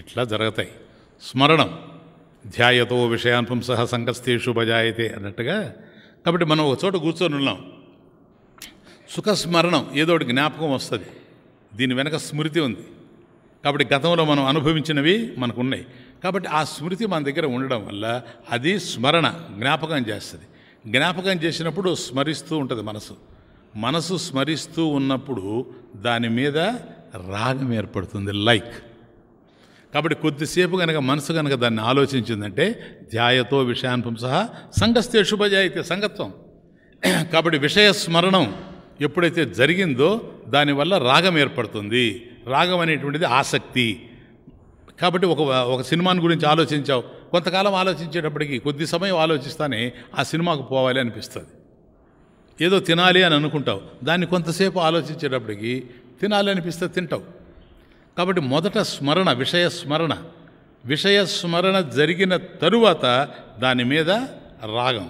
ఇట్లా జరుగుతాయి స్మరణం ధ్యాయతో సహ సంకస్తేషు భజాయతే అన్నట్టుగా కాబట్టి మనం ఒక చోట కూర్చొని ఉన్నాం సుఖస్మరణం ఏదో ఒకటి జ్ఞాపకం వస్తుంది దీని వెనక స్మృతి ఉంది కాబట్టి గతంలో మనం అనుభవించినవి మనకున్నాయి కాబట్టి ఆ స్మృతి మన దగ్గర ఉండడం వల్ల అది స్మరణ జ్ఞాపకం చేస్తుంది జ్ఞాపకం చేసినప్పుడు స్మరిస్తూ ఉంటుంది మనసు మనసు స్మరిస్తూ ఉన్నప్పుడు దాని మీద రాగం ఏర్పడుతుంది లైక్ కాబట్టి కొద్దిసేపు కనుక మనసు కనుక దాన్ని ఆలోచించిందంటే ధ్యాయతో విషయాన్పం సహా సంగస్తే శుభజాయితే సంగత్వం కాబట్టి విషయ స్మరణం ఎప్పుడైతే జరిగిందో దానివల్ల రాగం ఏర్పడుతుంది రాగం అనేటువంటిది ఆసక్తి కాబట్టి ఒక ఒక సినిమాని గురించి ఆలోచించావు కొంతకాలం ఆలోచించేటప్పటికి కొద్ది సమయం ఆలోచిస్తానే ఆ సినిమాకు పోవాలి అనిపిస్తుంది ఏదో తినాలి అని అనుకుంటావు దాన్ని కొంతసేపు ఆలోచించేటప్పటికి తినాలి అనిపిస్తే తింటావు కాబట్టి మొదట స్మరణ విషయ స్మరణ విషయ స్మరణ జరిగిన తరువాత దాని మీద రాగం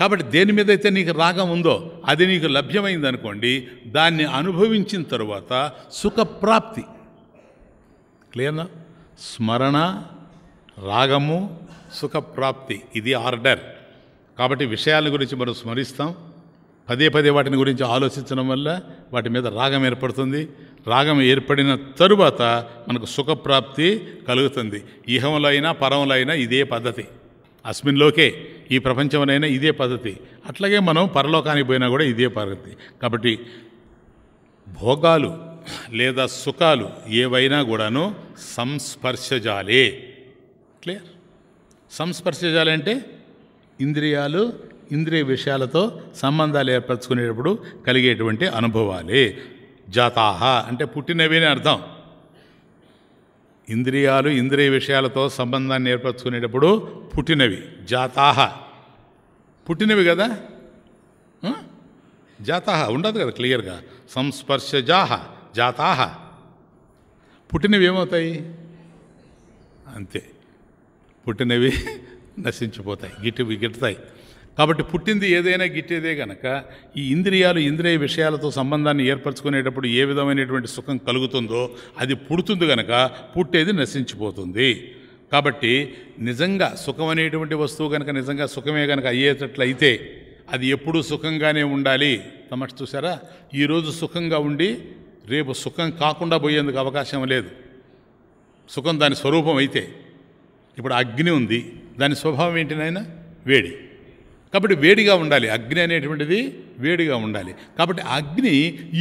కాబట్టి దేని మీద అయితే నీకు రాగం ఉందో అది నీకు లభ్యమైంది అనుకోండి దాన్ని అనుభవించిన తరువాత సుఖప్రాప్తి క్లియర్నా స్మరణ రాగము సుఖప్రాప్తి ఇది ఆర్డర్ కాబట్టి విషయాల గురించి మనం స్మరిస్తాం పదే పదే వాటిని గురించి ఆలోచించడం వల్ల వాటి మీద రాగం ఏర్పడుతుంది రాగం ఏర్పడిన తరువాత మనకు సుఖప్రాప్తి కలుగుతుంది ఇహంలో అయినా పరంలో అయినా ఇదే పద్ధతి అస్మిన్లోకే ఈ ప్రపంచంలోనైనా ఇదే పద్ధతి అట్లాగే మనం పరలోకానికి పోయినా కూడా ఇదే పద్ధతి కాబట్టి భోగాలు లేదా సుఖాలు ఏవైనా కూడాను సంస్పర్శజాలే క్లియర్ అంటే ఇంద్రియాలు ఇంద్రియ విషయాలతో సంబంధాలు ఏర్పరచుకునేటప్పుడు కలిగేటువంటి అనుభవాలే జాతాహ అంటే పుట్టినవి అని అర్థం ఇంద్రియాలు ఇంద్రియ విషయాలతో సంబంధాన్ని ఏర్పరచుకునేటప్పుడు పుట్టినవి జాతాహ పుట్టినవి కదా జాతాహ ఉండదు కదా క్లియర్గా సంస్పర్శ జాహ జాతాహ పుట్టినవి ఏమవుతాయి అంతే పుట్టినవి నశించిపోతాయి గిట్టి గిట్టుతాయి కాబట్టి పుట్టింది ఏదైనా గిట్టేదే గనక ఈ ఇంద్రియాలు ఇంద్రియ విషయాలతో సంబంధాన్ని ఏర్పరచుకునేటప్పుడు ఏ విధమైనటువంటి సుఖం కలుగుతుందో అది పుడుతుంది గనక పుట్టేది నశించిపోతుంది కాబట్టి నిజంగా సుఖం అనేటువంటి వస్తువు కనుక నిజంగా సుఖమే కనుక అయ్యేటట్లయితే అది ఎప్పుడూ సుఖంగానే ఉండాలి తమస్ చూసారా ఈరోజు సుఖంగా ఉండి రేపు సుఖం కాకుండా పోయేందుకు అవకాశం లేదు సుఖం దాని స్వరూపం అయితే ఇప్పుడు అగ్ని ఉంది దాని స్వభావం ఏంటి నాయన వేడి కాబట్టి వేడిగా ఉండాలి అగ్ని అనేటువంటిది వేడిగా ఉండాలి కాబట్టి అగ్ని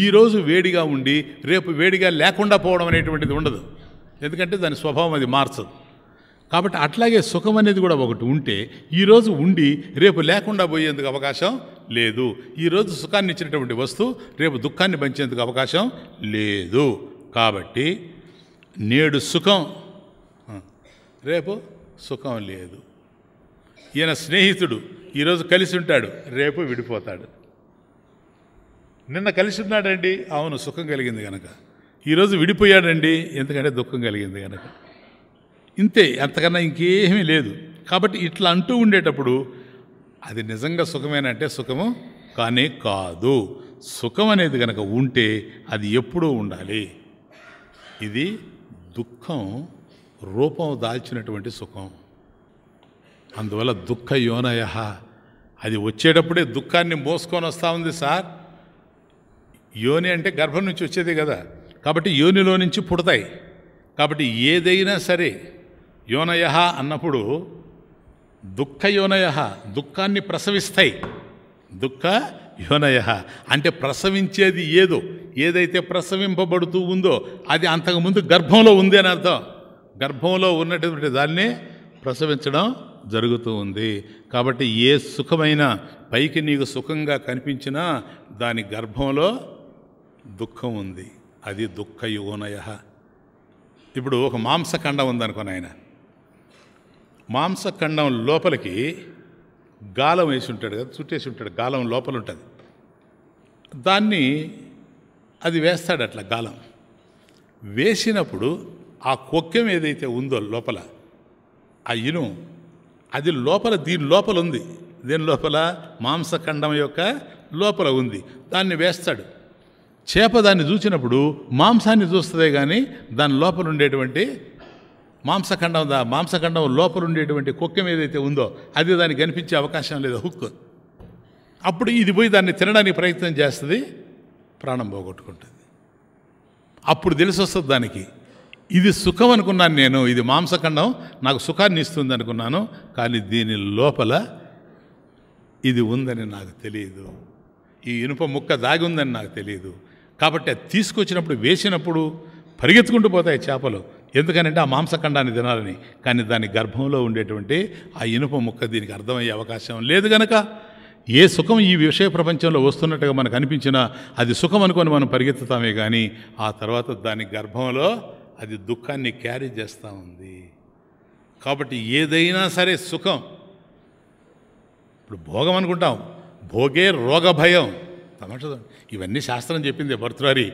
ఈరోజు వేడిగా ఉండి రేపు వేడిగా లేకుండా పోవడం అనేటువంటిది ఉండదు ఎందుకంటే దాని స్వభావం అది మార్చదు కాబట్టి అట్లాగే సుఖం అనేది కూడా ఒకటి ఉంటే ఈరోజు ఉండి రేపు లేకుండా పోయేందుకు అవకాశం లేదు ఈరోజు సుఖాన్ని ఇచ్చినటువంటి వస్తువు రేపు దుఃఖాన్ని పంచేందుకు అవకాశం లేదు కాబట్టి నేడు సుఖం రేపు సుఖం లేదు ఈయన స్నేహితుడు ఈరోజు కలిసి ఉంటాడు రేపు విడిపోతాడు నిన్న కలిసి ఉన్నాడండి అవును సుఖం కలిగింది కనుక ఈరోజు విడిపోయాడండి ఎందుకంటే దుఃఖం కలిగింది కనుక ఇంతే అంతకన్నా ఇంకేమీ లేదు కాబట్టి ఇట్లా అంటూ ఉండేటప్పుడు అది నిజంగా సుఖమేనంటే సుఖము కానీ కాదు సుఖం అనేది కనుక ఉంటే అది ఎప్పుడూ ఉండాలి ఇది దుఃఖం రూపం దాల్చినటువంటి సుఖం అందువల్ల దుఃఖ యోనయ అది వచ్చేటప్పుడే దుఃఖాన్ని మోసుకొని వస్తూ ఉంది సార్ యోని అంటే గర్భం నుంచి వచ్చేది కదా కాబట్టి యోనిలో నుంచి పుడతాయి కాబట్టి ఏదైనా సరే యోనయ అన్నప్పుడు దుఃఖ యోనయ దుఃఖాన్ని ప్రసవిస్తాయి దుఃఖ యోనయ అంటే ప్రసవించేది ఏదో ఏదైతే ప్రసవింపబడుతూ ఉందో అది అంతకుముందు గర్భంలో ఉంది అని అర్థం గర్భంలో ఉన్నటువంటి దాన్ని ప్రసవించడం జరుగుతూ ఉంది కాబట్టి ఏ సుఖమైన పైకి నీకు సుఖంగా కనిపించినా దాని గర్భంలో దుఃఖం ఉంది అది దుఃఖయోనయ ఇప్పుడు ఒక మాంసఖండం ఉందనుకోని ఆయన మాంసఖండం లోపలికి గాలం వేసి ఉంటాడు కదా చుట్టేసి ఉంటాడు గాలం లోపల ఉంటుంది దాన్ని అది వేస్తాడు అట్లా గాలం వేసినప్పుడు ఆ కొక్కెం ఏదైతే ఉందో లోపల ఆ ఇను అది లోపల దీని లోపల ఉంది దీని లోపల మాంసఖండం యొక్క లోపల ఉంది దాన్ని వేస్తాడు చేప దాన్ని చూసినప్పుడు మాంసాన్ని చూస్తుంది కానీ దాని లోపల ఉండేటువంటి మాంసఖండం దా మాంసఖండం లోపల ఉండేటువంటి కుక్కం ఏదైతే ఉందో అది దానికి కనిపించే అవకాశం లేదు హుక్ అప్పుడు ఇది పోయి దాన్ని తినడానికి ప్రయత్నం చేస్తుంది ప్రాణం పోగొట్టుకుంటుంది అప్పుడు తెలిసి వస్తుంది దానికి ఇది సుఖం అనుకున్నాను నేను ఇది మాంసఖండం నాకు సుఖాన్ని ఇస్తుంది అనుకున్నాను కానీ దీని లోపల ఇది ఉందని నాకు తెలియదు ఈ ఇనుప ముక్క దాగి ఉందని నాకు తెలియదు కాబట్టి అది తీసుకొచ్చినప్పుడు వేసినప్పుడు పరిగెత్తుకుంటూ పోతాయి చేపలు ఎందుకనంటే ఆ మాంసఖండాన్ని తినాలని కానీ దాని గర్భంలో ఉండేటువంటి ఆ ఇనుప ముక్క దీనికి అర్థమయ్యే అవకాశం లేదు గనక ఏ సుఖం ఈ విషయ ప్రపంచంలో వస్తున్నట్టుగా మనకు అనిపించినా అది సుఖం అనుకొని మనం పరిగెత్తుతామే కానీ ఆ తర్వాత దాని గర్భంలో అది దుఃఖాన్ని క్యారీ చేస్తూ ఉంది కాబట్టి ఏదైనా సరే సుఖం ఇప్పుడు భోగం అనుకుంటాం భోగే రోగ భయం తమాషా ఇవన్నీ శాస్త్రం చెప్పింది భర్తృహరి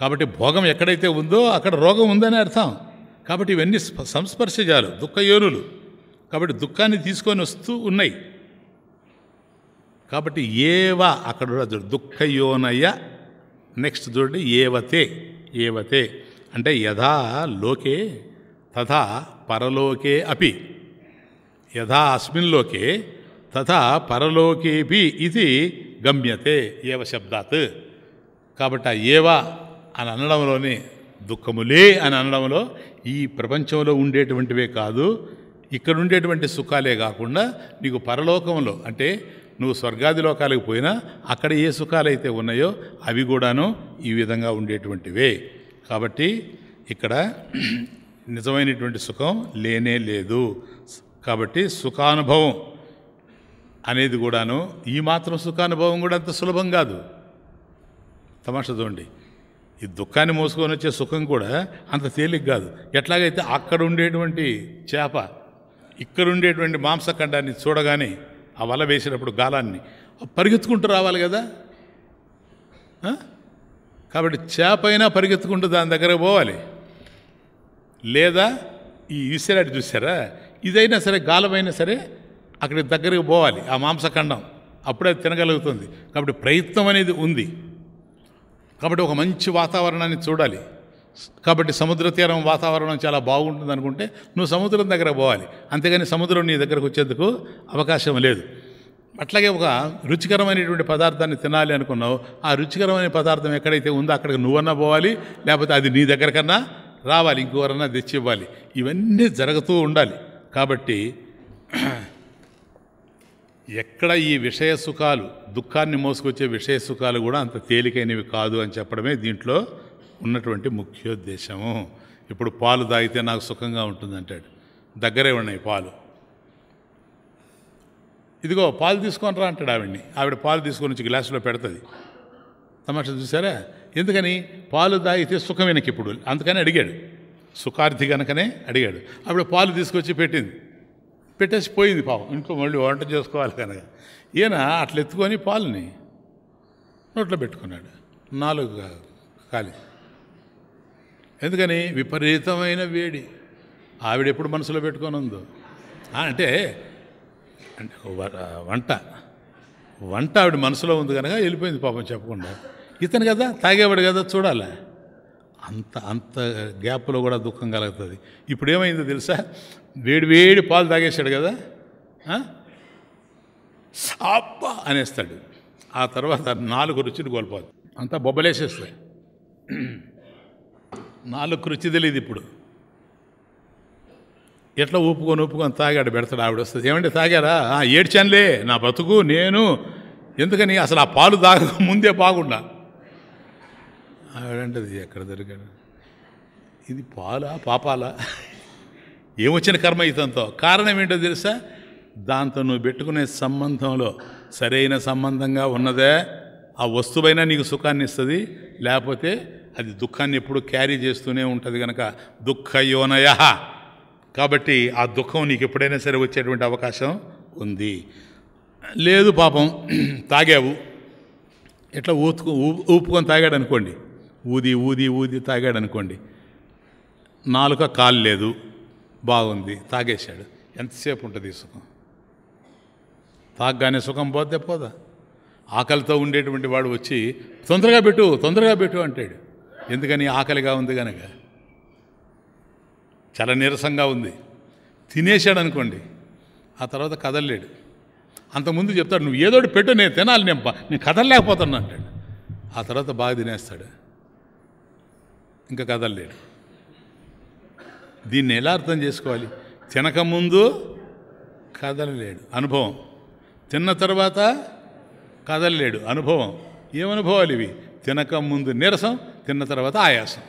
కాబట్టి భోగం ఎక్కడైతే ఉందో అక్కడ రోగం ఉందని అర్థం కాబట్టి ఇవన్నీ సంస్పర్శజాలు దుఃఖయోనులు కాబట్టి దుఃఖాన్ని తీసుకొని వస్తూ ఉన్నాయి కాబట్టి ఏవా అక్కడ దుఃఖయోనయ్య నెక్స్ట్ చూడండి ఏవతే ఏవతే అంటే యథా లోకే తథా పరలోకే అపి యథా అస్మిన్ లోకే తథా పరలోకేపి ఇది గమ్యతే ఏవ శబ్దాత్ కాబట్టి ఆ ఏవా అని అనడంలోనే దుఃఖములే అని అనడంలో ఈ ప్రపంచంలో ఉండేటువంటివే కాదు ఇక్కడ ఉండేటువంటి సుఖాలే కాకుండా నీకు పరలోకంలో అంటే నువ్వు స్వర్గాది లోకాలకు పోయినా అక్కడ ఏ సుఖాలైతే ఉన్నాయో అవి కూడాను ఈ విధంగా ఉండేటువంటివే కాబట్టి ఇక్కడ నిజమైనటువంటి సుఖం లేనే లేదు కాబట్టి సుఖానుభవం అనేది కూడాను ఈ మాత్రం సుఖానుభవం కూడా అంత సులభం కాదు తమాష చూడండి ఈ దుఃఖాన్ని మోసుకొని వచ్చే సుఖం కూడా అంత తేలిక కాదు ఎట్లాగైతే అక్కడ ఉండేటువంటి చేప ఇక్కడ ఉండేటువంటి మాంసఖండాన్ని చూడగానే ఆ వల వేసినప్పుడు గాలాన్ని పరిగెత్తుకుంటూ రావాలి కదా కాబట్టి చేపైనా పరిగెత్తుకుంటూ దాని దగ్గర పోవాలి లేదా ఈ విసిరాడు చూసారా ఇదైనా సరే గాలమైనా సరే అక్కడికి దగ్గరకు పోవాలి ఆ మాంసఖండం అప్పుడే తినగలుగుతుంది కాబట్టి ప్రయత్నం అనేది ఉంది కాబట్టి ఒక మంచి వాతావరణాన్ని చూడాలి కాబట్టి సముద్ర తీరం వాతావరణం చాలా బాగుంటుంది అనుకుంటే నువ్వు సముద్రం దగ్గర పోవాలి అంతేగాని సముద్రం నీ దగ్గరకు వచ్చేందుకు అవకాశం లేదు అట్లాగే ఒక రుచికరమైనటువంటి పదార్థాన్ని తినాలి అనుకున్నావు ఆ రుచికరమైన పదార్థం ఎక్కడైతే ఉందో అక్కడికి నువ్వన్నా పోవాలి లేకపోతే అది నీ దగ్గరకన్నా రావాలి ఇంకోరన్నా తెచ్చి ఇవ్వాలి ఇవన్నీ జరుగుతూ ఉండాలి కాబట్టి ఎక్కడ ఈ విషయ సుఖాలు దుఃఖాన్ని మోసుకొచ్చే విషయ సుఖాలు కూడా అంత తేలికైనవి కాదు అని చెప్పడమే దీంట్లో ఉన్నటువంటి ముఖ్యోద్దేశము ఇప్పుడు పాలు తాగితే నాకు సుఖంగా అంటాడు దగ్గరే ఉన్నాయి పాలు ఇదిగో పాలు తీసుకొని రా అంటాడు ఆవిడ్ని ఆవిడ పాలు తీసుకొని వచ్చి గ్లాసులో పెడుతుంది తమాషా చూసారా ఎందుకని పాలు దాగితే సుఖం ఇప్పుడు అందుకని అడిగాడు సుఖార్థి కనుకనే అడిగాడు ఆవిడ పాలు తీసుకొచ్చి పెట్టింది పెట్టేసి పోయింది పాపం ఇంట్లో మళ్ళీ వంట చేసుకోవాలి కనుక ఈయన అట్లా ఎత్తుకొని పాలుని నోట్లో పెట్టుకున్నాడు నాలుగు కాలి ఎందుకని విపరీతమైన వేడి ఆవిడ ఎప్పుడు మనసులో పెట్టుకొని ఉందో అంటే అంటే వంట వంట ఆవిడ మనసులో ఉంది కనుక వెళ్ళిపోయింది పాపం చెప్పకుండా ఇతను కదా తాగేవాడు కదా చూడాలి అంత అంత గ్యాప్లో కూడా దుఃఖం కలుగుతుంది ఇప్పుడు ఏమైందో తెలుసా వేడి వేడి పాలు తాగేశాడు కదా సాప్ప అనేస్తాడు ఆ తర్వాత నాలుగు రుచులు కోల్పోదు అంతా బొబ్బలేసేస్తాయి నాలుగు రుచి తెలియదు ఇప్పుడు ఎట్లా ఊపుకొని ఊపుకొని తాగాడు పెడతాడు ఆవిడ వస్తుంది ఏమంటే తాగారా ఏడ్చానులే నా బతుకు నేను ఎందుకని అసలు ఆ పాలు తాగక ముందే బాగుండా ఆవిడంటది ఎక్కడ దొరికాడు ఇది పాలా పాపాలా ఏమొచ్చిన కర్మ ఇతంతో కారణం ఏంటో తెలుసా దాంతో నువ్వు పెట్టుకునే సంబంధంలో సరైన సంబంధంగా ఉన్నదే ఆ వస్తువైనా నీకు సుఖాన్ని ఇస్తుంది లేకపోతే అది దుఃఖాన్ని ఎప్పుడు క్యారీ చేస్తూనే ఉంటుంది కనుక దుఃఖయోనయ కాబట్టి ఆ దుఃఖం నీకు ఎప్పుడైనా సరే వచ్చేటువంటి అవకాశం ఉంది లేదు పాపం తాగావు ఎట్లా ఊతుకు ఊపుకొని తాగాడు అనుకోండి ఊది ఊది ఊది తాగాడు అనుకోండి నాలుక కాలు లేదు బాగుంది తాగేశాడు ఎంతసేపు ఉంటుంది ఈ సుఖం తాగ్గానే సుఖం పోతే పోదా ఆకలితో ఉండేటువంటి వాడు వచ్చి తొందరగా పెట్టు తొందరగా పెట్టు అంటాడు ఎందుకని ఆకలిగా ఉంది కనుక చాలా నీరసంగా ఉంది తినేసాడు అనుకోండి ఆ తర్వాత కదలలేడు అంతకుముందు చెప్తాడు నువ్వు ఏదోటి పెట్టు నేను తినాలి నేను నేను కదలలేకపోతున్నా అంటాడు ఆ తర్వాత బాగా తినేస్తాడు ఇంకా కదలలేడు దీన్ని ఎలా అర్థం చేసుకోవాలి తినకముందు కదలలేడు అనుభవం తిన్న తర్వాత కదలలేడు అనుభవం ఏమనుభవాలు ఇవి తినకముందు నీరసం తిన్న తర్వాత ఆయాసం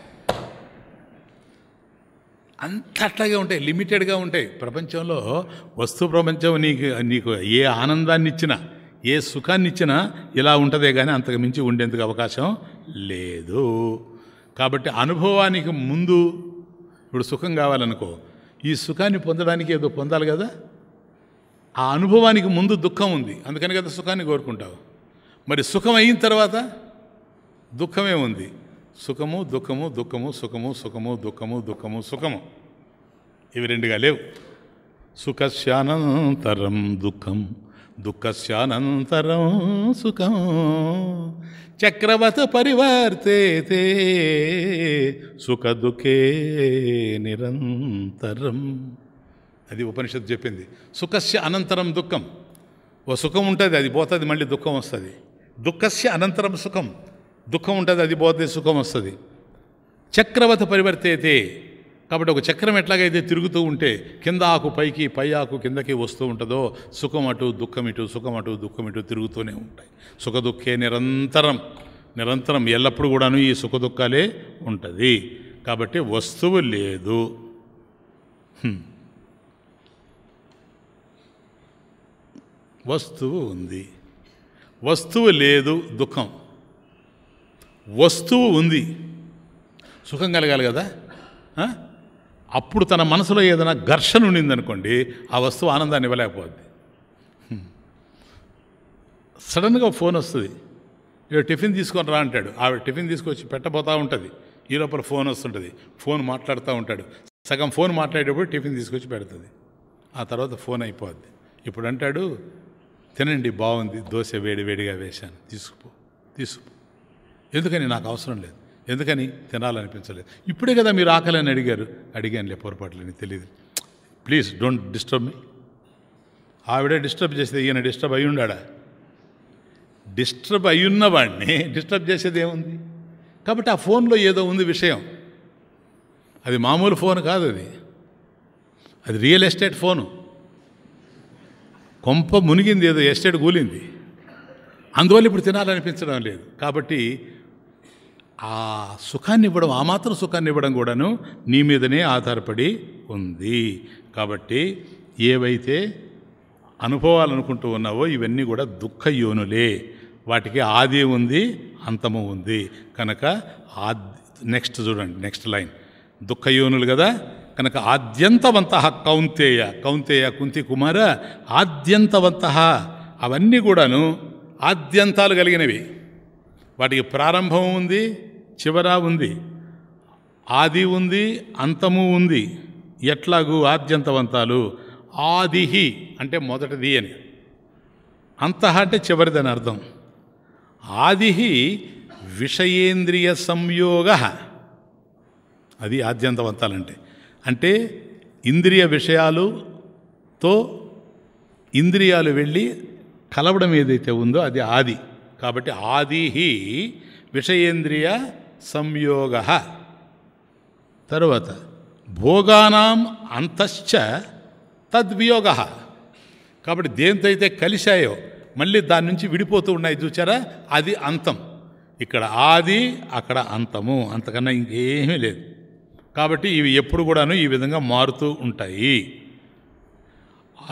అంత అట్లాగే ఉంటాయి లిమిటెడ్గా ఉంటాయి ప్రపంచంలో వస్తు ప్రపంచం నీకు నీకు ఏ ఆనందాన్ని ఇచ్చినా ఏ సుఖాన్ని ఇచ్చినా ఇలా ఉంటుందే కానీ అంతకు మించి ఉండేందుకు అవకాశం లేదు కాబట్టి అనుభవానికి ముందు ఇప్పుడు సుఖం కావాలనుకో ఈ సుఖాన్ని పొందడానికి ఏదో పొందాలి కదా ఆ అనుభవానికి ముందు దుఃఖం ఉంది అందుకని కదా సుఖాన్ని కోరుకుంటావు మరి సుఖం అయిన తర్వాత దుఃఖమే ఉంది సుఖము దుఃఖము దుఃఖము సుఖము సుఖము దుఃఖము దుఃఖము సుఖము ఇవి రెండుగా లేవు సుఖస్యానంతరం దుఃఖం దుఃఖస్యానంతరం సుఖం చక్రవత పరివర్తే సుఖ దుఃఖే నిరంతరం అది ఉపనిషత్తు చెప్పింది సుఖస్య అనంతరం దుఃఖం ఓ సుఖం ఉంటుంది అది పోతుంది మళ్ళీ దుఃఖం వస్తుంది దుఃఖస్య అనంతరం సుఖం దుఃఖం ఉంటుంది అది పోతే సుఖం వస్తుంది చక్రవత పరివర్తి అయితే కాబట్టి ఒక చక్రం ఎట్లాగైతే తిరుగుతూ ఉంటే కింద ఆకు పైకి పై ఆకు కిందకి వస్తూ ఉంటుందో సుఖం అటు దుఃఖం ఇటు సుఖం అటు దుఃఖం ఇటు తిరుగుతూనే ఉంటాయి సుఖ దుఃఖే నిరంతరం నిరంతరం ఎల్లప్పుడూ కూడాను ఈ సుఖ దుఃఖాలే ఉంటుంది కాబట్టి వస్తువు లేదు వస్తువు ఉంది వస్తువు లేదు దుఃఖం వస్తువు ఉంది సుఖం కలగాలి కదా అప్పుడు తన మనసులో ఏదైనా ఘర్షణ ఉండిందనుకోండి ఆ వస్తువు ఆనందాన్ని ఇవ్వలేకపోద్ది సడన్గా ఫోన్ వస్తుంది ఇక టిఫిన్ తీసుకొని రా అంటాడు ఆవిడ టిఫిన్ తీసుకొచ్చి పెట్టబోతూ ఉంటుంది ఈ లోపల ఫోన్ వస్తుంటుంది ఫోన్ మాట్లాడుతూ ఉంటాడు సగం ఫోన్ మాట్లాడేటప్పుడు టిఫిన్ తీసుకొచ్చి పెడుతుంది ఆ తర్వాత ఫోన్ అయిపోద్ది ఇప్పుడు అంటాడు తినండి బాగుంది దోశ వేడి వేడిగా వేశాను తీసుకుపో తీసుకుపో ఎందుకని నాకు అవసరం లేదు ఎందుకని తినాలనిపించలేదు ఇప్పుడే కదా మీరు అని అడిగారు అడిగానులే పొరపాట్లని తెలియదు ప్లీజ్ డోంట్ డిస్టర్బ్ మీ ఆవిడే డిస్టర్బ్ చేసేది ఈయన డిస్టర్బ్ అయి ఉండా డిస్టర్బ్ అయ్యున్న వాడిని డిస్టర్బ్ చేసేది ఏముంది కాబట్టి ఆ ఫోన్లో ఏదో ఉంది విషయం అది మామూలు ఫోన్ కాదు అది అది రియల్ ఎస్టేట్ ఫోను కొంప మునిగింది ఏదో ఎస్టేట్ కూలింది అందువల్ల ఇప్పుడు తినాలనిపించడం లేదు కాబట్టి ఆ సుఖాన్ని ఇవ్వడం ఆ మాత్రం సుఖాన్ని ఇవ్వడం కూడాను నీ మీదనే ఆధారపడి ఉంది కాబట్టి ఏవైతే అనుభవాలనుకుంటూ ఉన్నావో ఇవన్నీ కూడా దుఃఖ యోనులే వాటికి ఆది ఉంది అంతము ఉంది కనుక ఆది నెక్స్ట్ చూడండి నెక్స్ట్ లైన్ దుఃఖ యోనులు కదా కనుక ఆద్యంతవంత కౌంతేయ కౌంతేయ కుంతి కుమార ఆద్యంతవంత అవన్నీ కూడాను ఆద్యంతాలు కలిగినవి వాటికి ప్రారంభం ఉంది చివర ఉంది ఆది ఉంది అంతము ఉంది ఎట్లాగూ ఆద్యంతవంతాలు ఆదిహి అంటే మొదటిది అని అంత అంటే చివరిదని అర్థం ఆదిహి విషయేంద్రియ సంయోగ అది ఆద్యంతవంతాలంటే అంటే ఇంద్రియ విషయాలుతో ఇంద్రియాలు వెళ్ళి కలవడం ఏదైతే ఉందో అది ఆది కాబట్టి ఆది విషయేంద్రియ సంయోగ తరువాత భోగానాం అంతశ్చ తద్వియోగ కాబట్టి దేంతో అయితే కలిశాయో మళ్ళీ దాని నుంచి విడిపోతూ ఉన్నాయి చూచారా అది అంతం ఇక్కడ ఆది అక్కడ అంతము అంతకన్నా ఇంకేమీ లేదు కాబట్టి ఇవి ఎప్పుడు కూడాను ఈ విధంగా మారుతూ ఉంటాయి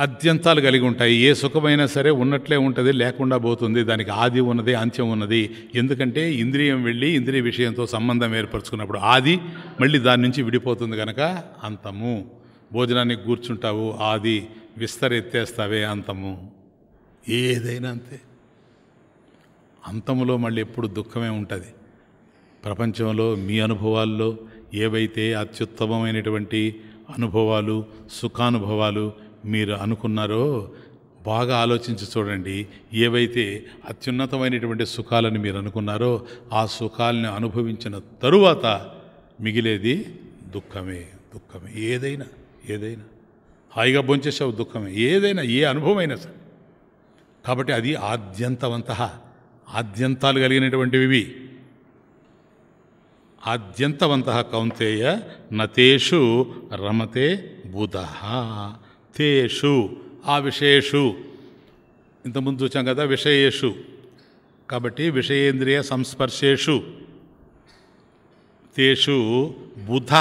అత్యంతాలు కలిగి ఉంటాయి ఏ సుఖమైనా సరే ఉన్నట్లే ఉంటుంది లేకుండా పోతుంది దానికి ఆది ఉన్నది అంత్యం ఉన్నది ఎందుకంటే ఇంద్రియం వెళ్ళి ఇంద్రియ విషయంతో సంబంధం ఏర్పరచుకున్నప్పుడు ఆది మళ్ళీ దాని నుంచి విడిపోతుంది కనుక అంతము భోజనానికి కూర్చుంటావు ఆది విస్తరెత్తేస్తావే అంతము ఏదైనా అంతే అంతములో మళ్ళీ ఎప్పుడు దుఃఖమే ఉంటుంది ప్రపంచంలో మీ అనుభవాల్లో ఏవైతే అత్యుత్తమమైనటువంటి అనుభవాలు సుఖానుభవాలు మీరు అనుకున్నారో బాగా ఆలోచించి చూడండి ఏవైతే అత్యున్నతమైనటువంటి సుఖాలని మీరు అనుకున్నారో ఆ సుఖాలను అనుభవించిన తరువాత మిగిలేది దుఃఖమే దుఃఖమే ఏదైనా ఏదైనా హాయిగా భోంచేసావు దుఃఖమే ఏదైనా ఏ అనుభవమైనా సరే కాబట్టి అది ఆద్యంతవంత ఆద్యంతాలు కలిగినటువంటివి ఆద్యంతవంత కౌంతేయ నతేషు రమతే బుధ తేషు ఆ విషయేషు ఇంతకుముందు చూచాం కదా విషయేషు కాబట్టి విషయేంద్రియ సంస్పర్శేషు తేషు బుధ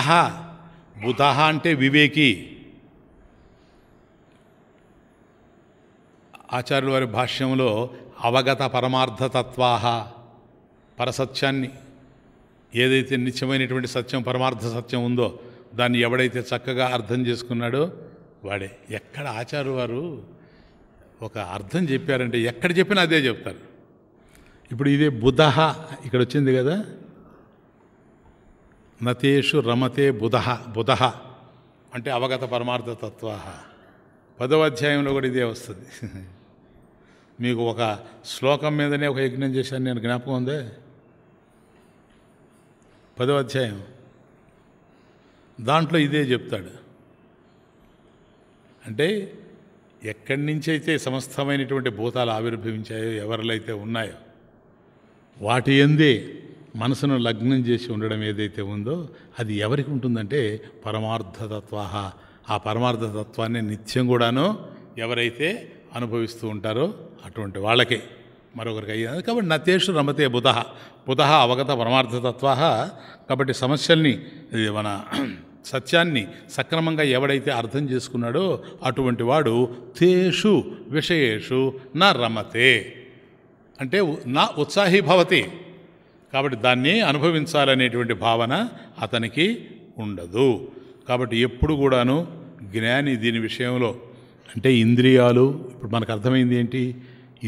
బుధ అంటే వివేకి ఆచార్యుల వారి భాష్యంలో అవగత పరమార్థతత్వా పరసత్యాన్ని ఏదైతే నిత్యమైనటువంటి సత్యం పరమార్థ సత్యం ఉందో దాన్ని ఎవడైతే చక్కగా అర్థం చేసుకున్నాడో వాడే ఎక్కడ ఆచారు వారు ఒక అర్థం చెప్పారంటే ఎక్కడ చెప్పినా అదే చెప్తారు ఇప్పుడు ఇదే బుధహ ఇక్కడ వచ్చింది కదా నతేషు రమతే బుధహ బుధహ అంటే అవగత పరమార్థ తత్వ పదవ అధ్యాయంలో కూడా ఇదే వస్తుంది మీకు ఒక శ్లోకం మీదనే ఒక యజ్ఞం చేశాను నేను జ్ఞాపకం ఉందే పదవ అధ్యాయం దాంట్లో ఇదే చెప్తాడు అంటే ఎక్కడి నుంచైతే సమస్తమైనటువంటి భూతాలు ఆవిర్భవించాయో ఎవరిలో ఉన్నాయో వాటి ఎందే మనసును లగ్నం చేసి ఉండడం ఏదైతే ఉందో అది ఎవరికి ఉంటుందంటే పరమార్థతత్వ ఆ పరమార్థతత్వాన్ని నిత్యం కూడాను ఎవరైతే అనుభవిస్తూ ఉంటారో అటువంటి వాళ్ళకే మరొకరికి అయ్యింది కాబట్టి నతేషు రమతే బుధ బుధ అవగత పరమార్థతత్వ కాబట్టి సమస్యల్ని మన సత్యాన్ని సక్రమంగా ఎవడైతే అర్థం చేసుకున్నాడో అటువంటి వాడు తేషు విషయేషు నా రమతే అంటే నా ఉత్సాహి భవతి కాబట్టి దాన్ని అనుభవించాలనేటువంటి భావన అతనికి ఉండదు కాబట్టి ఎప్పుడు కూడాను జ్ఞాని దీని విషయంలో అంటే ఇంద్రియాలు ఇప్పుడు మనకు అర్థమైంది ఏంటి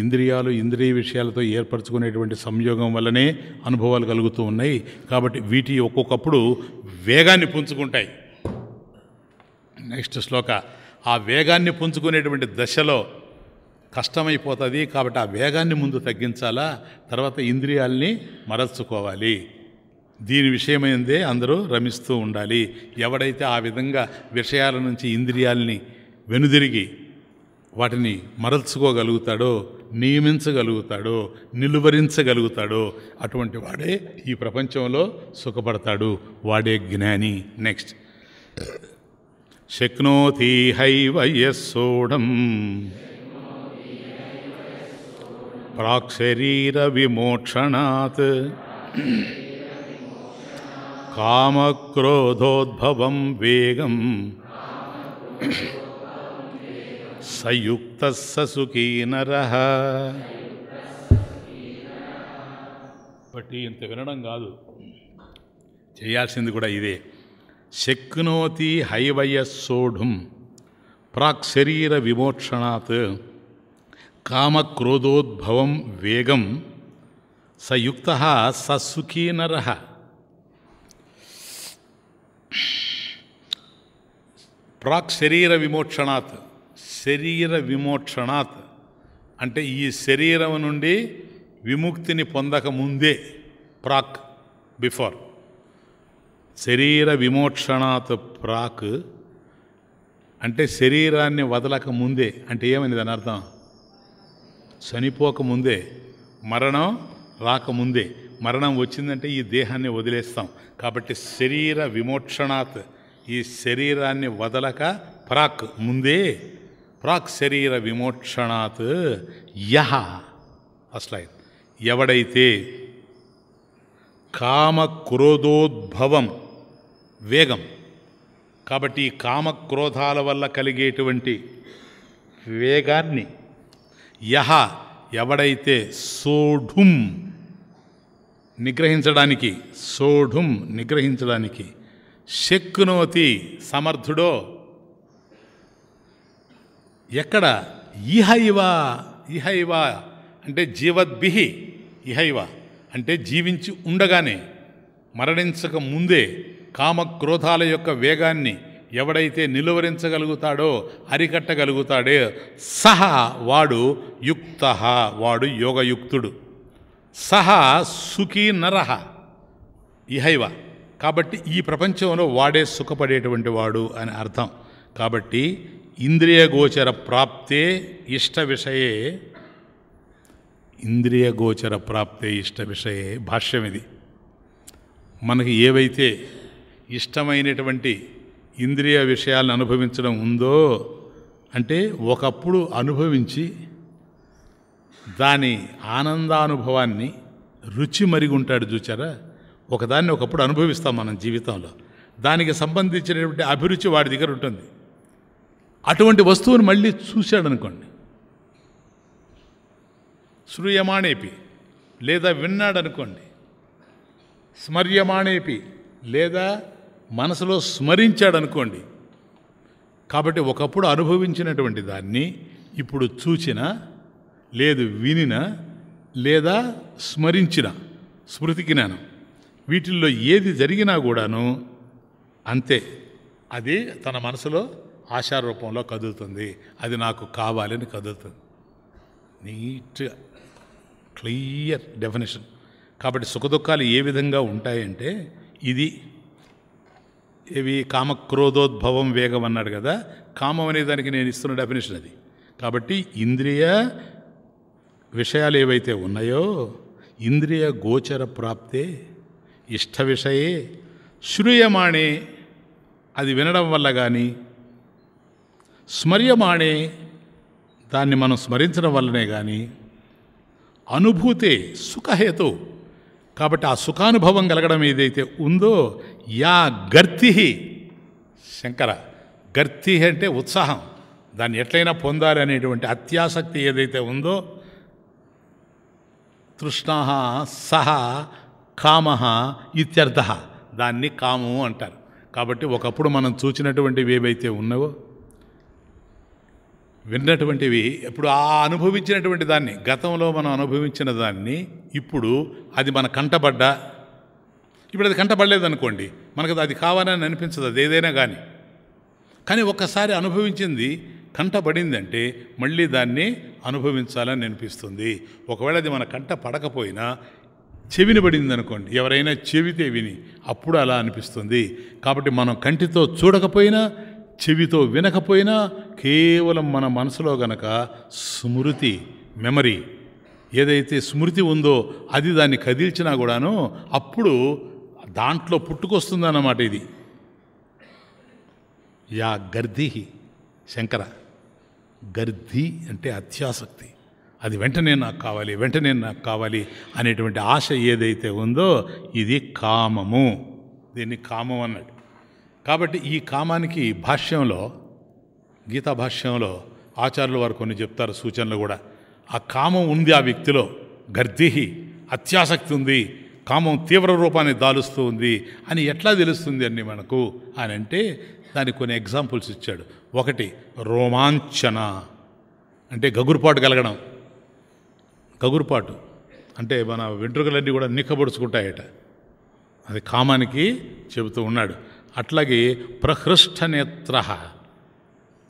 ఇంద్రియాలు ఇంద్రియ విషయాలతో ఏర్పరచుకునేటువంటి సంయోగం వల్లనే అనుభవాలు కలుగుతూ ఉన్నాయి కాబట్టి వీటి ఒక్కొక్కప్పుడు వేగాన్ని పుంజుకుంటాయి నెక్స్ట్ శ్లోక ఆ వేగాన్ని పుంజుకునేటువంటి దశలో కష్టమైపోతుంది కాబట్టి ఆ వేగాన్ని ముందు తగ్గించాలా తర్వాత ఇంద్రియాల్ని మరల్చుకోవాలి దీని విషయమైందే అందరూ రమిస్తూ ఉండాలి ఎవడైతే ఆ విధంగా విషయాల నుంచి ఇంద్రియాలని వెనుదిరిగి వాటిని మరల్చుకోగలుగుతాడో నియమించగలుగుతాడో నిలువరించగలుగుతాడో అటువంటి వాడే ఈ ప్రపంచంలో సుఖపడతాడు వాడే జ్ఞాని నెక్స్ట్ శక్నోతి హై యస్సోఢం ప్రాక్ శరీర విమోక్షణాత్ కామక్రోధోద్భవం వేగం సయుక్త ససుఖీ నర బట్టి ఇంత వినడం కాదు చేయాల్సింది కూడా ఇదే శక్నోతి హైవయ సోఢుం ప్రాక్ శరీర విమోక్షణాత్ కామక్రోధోద్భవం వేగం సయుక్త ససుఖీ నర ప్రాక్ శరీర విమోక్షణాత్ శరీర విమోక్షణాత్ అంటే ఈ శరీరం నుండి విముక్తిని పొందక ముందే ప్రాక్ బిఫోర్ శరీర విమోక్షణాత్ ప్రాక్ అంటే శరీరాన్ని వదలక ముందే అంటే ఏమని దాని అర్థం చనిపోకముందే మరణం రాకముందే మరణం వచ్చిందంటే ఈ దేహాన్ని వదిలేస్తాం కాబట్టి శరీర విమోక్షణాత్ ఈ శరీరాన్ని వదలక ప్రాక్ ముందే ప్రాక్ శరీర విమోక్షణాత్ యహ అస్లైన్ ఎవడైతే కామక్రోధోద్భవం వేగం కాబట్టి కామక్రోధాల వల్ల కలిగేటువంటి వేగాన్ని యహ ఎవడైతే సోఢుం నిగ్రహించడానికి సోఢుం నిగ్రహించడానికి శక్నోతి సమర్థుడో ఎక్కడ ఇహ ఇవ ఇహ ఇవ అంటే జీవద్భిహి ఇహ ఇవ అంటే జీవించి ఉండగానే మరణించక ముందే కామక్రోధాల యొక్క వేగాన్ని ఎవడైతే నిలువరించగలుగుతాడో అరికట్టగలుగుతాడే సహ వాడు యుక్త వాడు యోగయుక్తుడు సహ సుఖీ నరహ ఇహైవ కాబట్టి ఈ ప్రపంచంలో వాడే సుఖపడేటువంటి వాడు అని అర్థం కాబట్టి ఇంద్రియగోచర ప్రాప్తే ఇష్ట విషయే ఇంద్రియగోచర ప్రాప్తే ఇష్ట విషయే భాష్యం ఇది మనకి ఏవైతే ఇష్టమైనటువంటి ఇంద్రియ విషయాలను అనుభవించడం ఉందో అంటే ఒకప్పుడు అనుభవించి దాని ఆనందానుభవాన్ని రుచి మరిగి ఉంటాడు చూచారా ఒకదాన్ని ఒకప్పుడు అనుభవిస్తాం మనం జీవితంలో దానికి సంబంధించినటువంటి అభిరుచి వాడి దగ్గర ఉంటుంది అటువంటి వస్తువును మళ్ళీ చూశాడనుకోండి శ్రూయమాణేపి లేదా విన్నాడనుకోండి స్మర్యమాణేపి లేదా మనసులో స్మరించాడనుకోండి కాబట్టి ఒకప్పుడు అనుభవించినటువంటి దాన్ని ఇప్పుడు చూచిన లేదు వినిన లేదా స్మరించిన స్మృతికి నేను వీటిల్లో ఏది జరిగినా కూడాను అంతే అది తన మనసులో ఆశారూపంలో కదులుతుంది అది నాకు కావాలని కదులుతుంది నీట్ క్లియర్ డెఫినేషన్ కాబట్టి సుఖదుఖాలు ఏ విధంగా ఉంటాయంటే ఇది ఇవి కామక్రోధోద్భవం వేగం అన్నాడు కదా కామం అనే దానికి నేను ఇస్తున్న డెఫినేషన్ అది కాబట్టి ఇంద్రియ విషయాలు ఏవైతే ఉన్నాయో ఇంద్రియ గోచర ప్రాప్తే ఇష్ట విషయే శ్రూయమాణే అది వినడం వల్ల కానీ స్మర్యమాణే దాన్ని మనం స్మరించడం వల్లనే కానీ అనుభూతే సుఖహేతు కాబట్టి ఆ సుఖానుభవం కలగడం ఏదైతే ఉందో యా గర్తి శంకర గర్తి అంటే ఉత్సాహం దాన్ని ఎట్లయినా పొందాలి అనేటువంటి అత్యాసక్తి ఏదైతే ఉందో తృష్ణ సహ కామ ఇత్యర్థ దాన్ని కాము అంటారు కాబట్టి ఒకప్పుడు మనం చూసినటువంటివి ఏవైతే ఉన్నావో విన్నటువంటివి ఇప్పుడు ఆ అనుభవించినటువంటి దాన్ని గతంలో మనం అనుభవించిన దాన్ని ఇప్పుడు అది మన కంటబడ్డ ఇప్పుడు అది కంటపడలేదు అనుకోండి మనకు అది కావాలని అనిపించదు అది ఏదైనా కానీ కానీ ఒక్కసారి అనుభవించింది కంటబడిందంటే మళ్ళీ దాన్ని అనుభవించాలని అనిపిస్తుంది ఒకవేళ అది మన కంట పడకపోయినా చెవిని పడింది అనుకోండి ఎవరైనా చెవితే విని అప్పుడు అలా అనిపిస్తుంది కాబట్టి మనం కంటితో చూడకపోయినా చెవితో వినకపోయినా కేవలం మన మనసులో గనక స్మృతి మెమరీ ఏదైతే స్మృతి ఉందో అది దాన్ని కదిల్చినా కూడాను అప్పుడు దాంట్లో పుట్టుకొస్తుందన్నమాట ఇది యా గర్ధి శంకర గర్ది అంటే అత్యాసక్తి అది వెంటనే నాకు కావాలి వెంటనే నాకు కావాలి అనేటువంటి ఆశ ఏదైతే ఉందో ఇది కామము దీన్ని కామం అన్నాడు కాబట్టి ఈ కామానికి భాష్యంలో గీతా భాష్యంలో ఆచార్యుల వారు కొన్ని చెప్తారు సూచనలు కూడా ఆ కామం ఉంది ఆ వ్యక్తిలో గర్దిహి అత్యాసక్తి ఉంది కామం తీవ్ర రూపాన్ని దాలుస్తూ ఉంది అని ఎట్లా తెలుస్తుంది అని మనకు అని అంటే దానికి కొన్ని ఎగ్జాంపుల్స్ ఇచ్చాడు ఒకటి రోమాంచన అంటే గగురుపాటు కలగడం గగురుపాటు అంటే మన వెంట్రుకలన్నీ కూడా నిక్కబడుచుకుంటాయట అది కామానికి చెబుతూ ఉన్నాడు అట్లాగే ప్రహృష్ట నేత్ర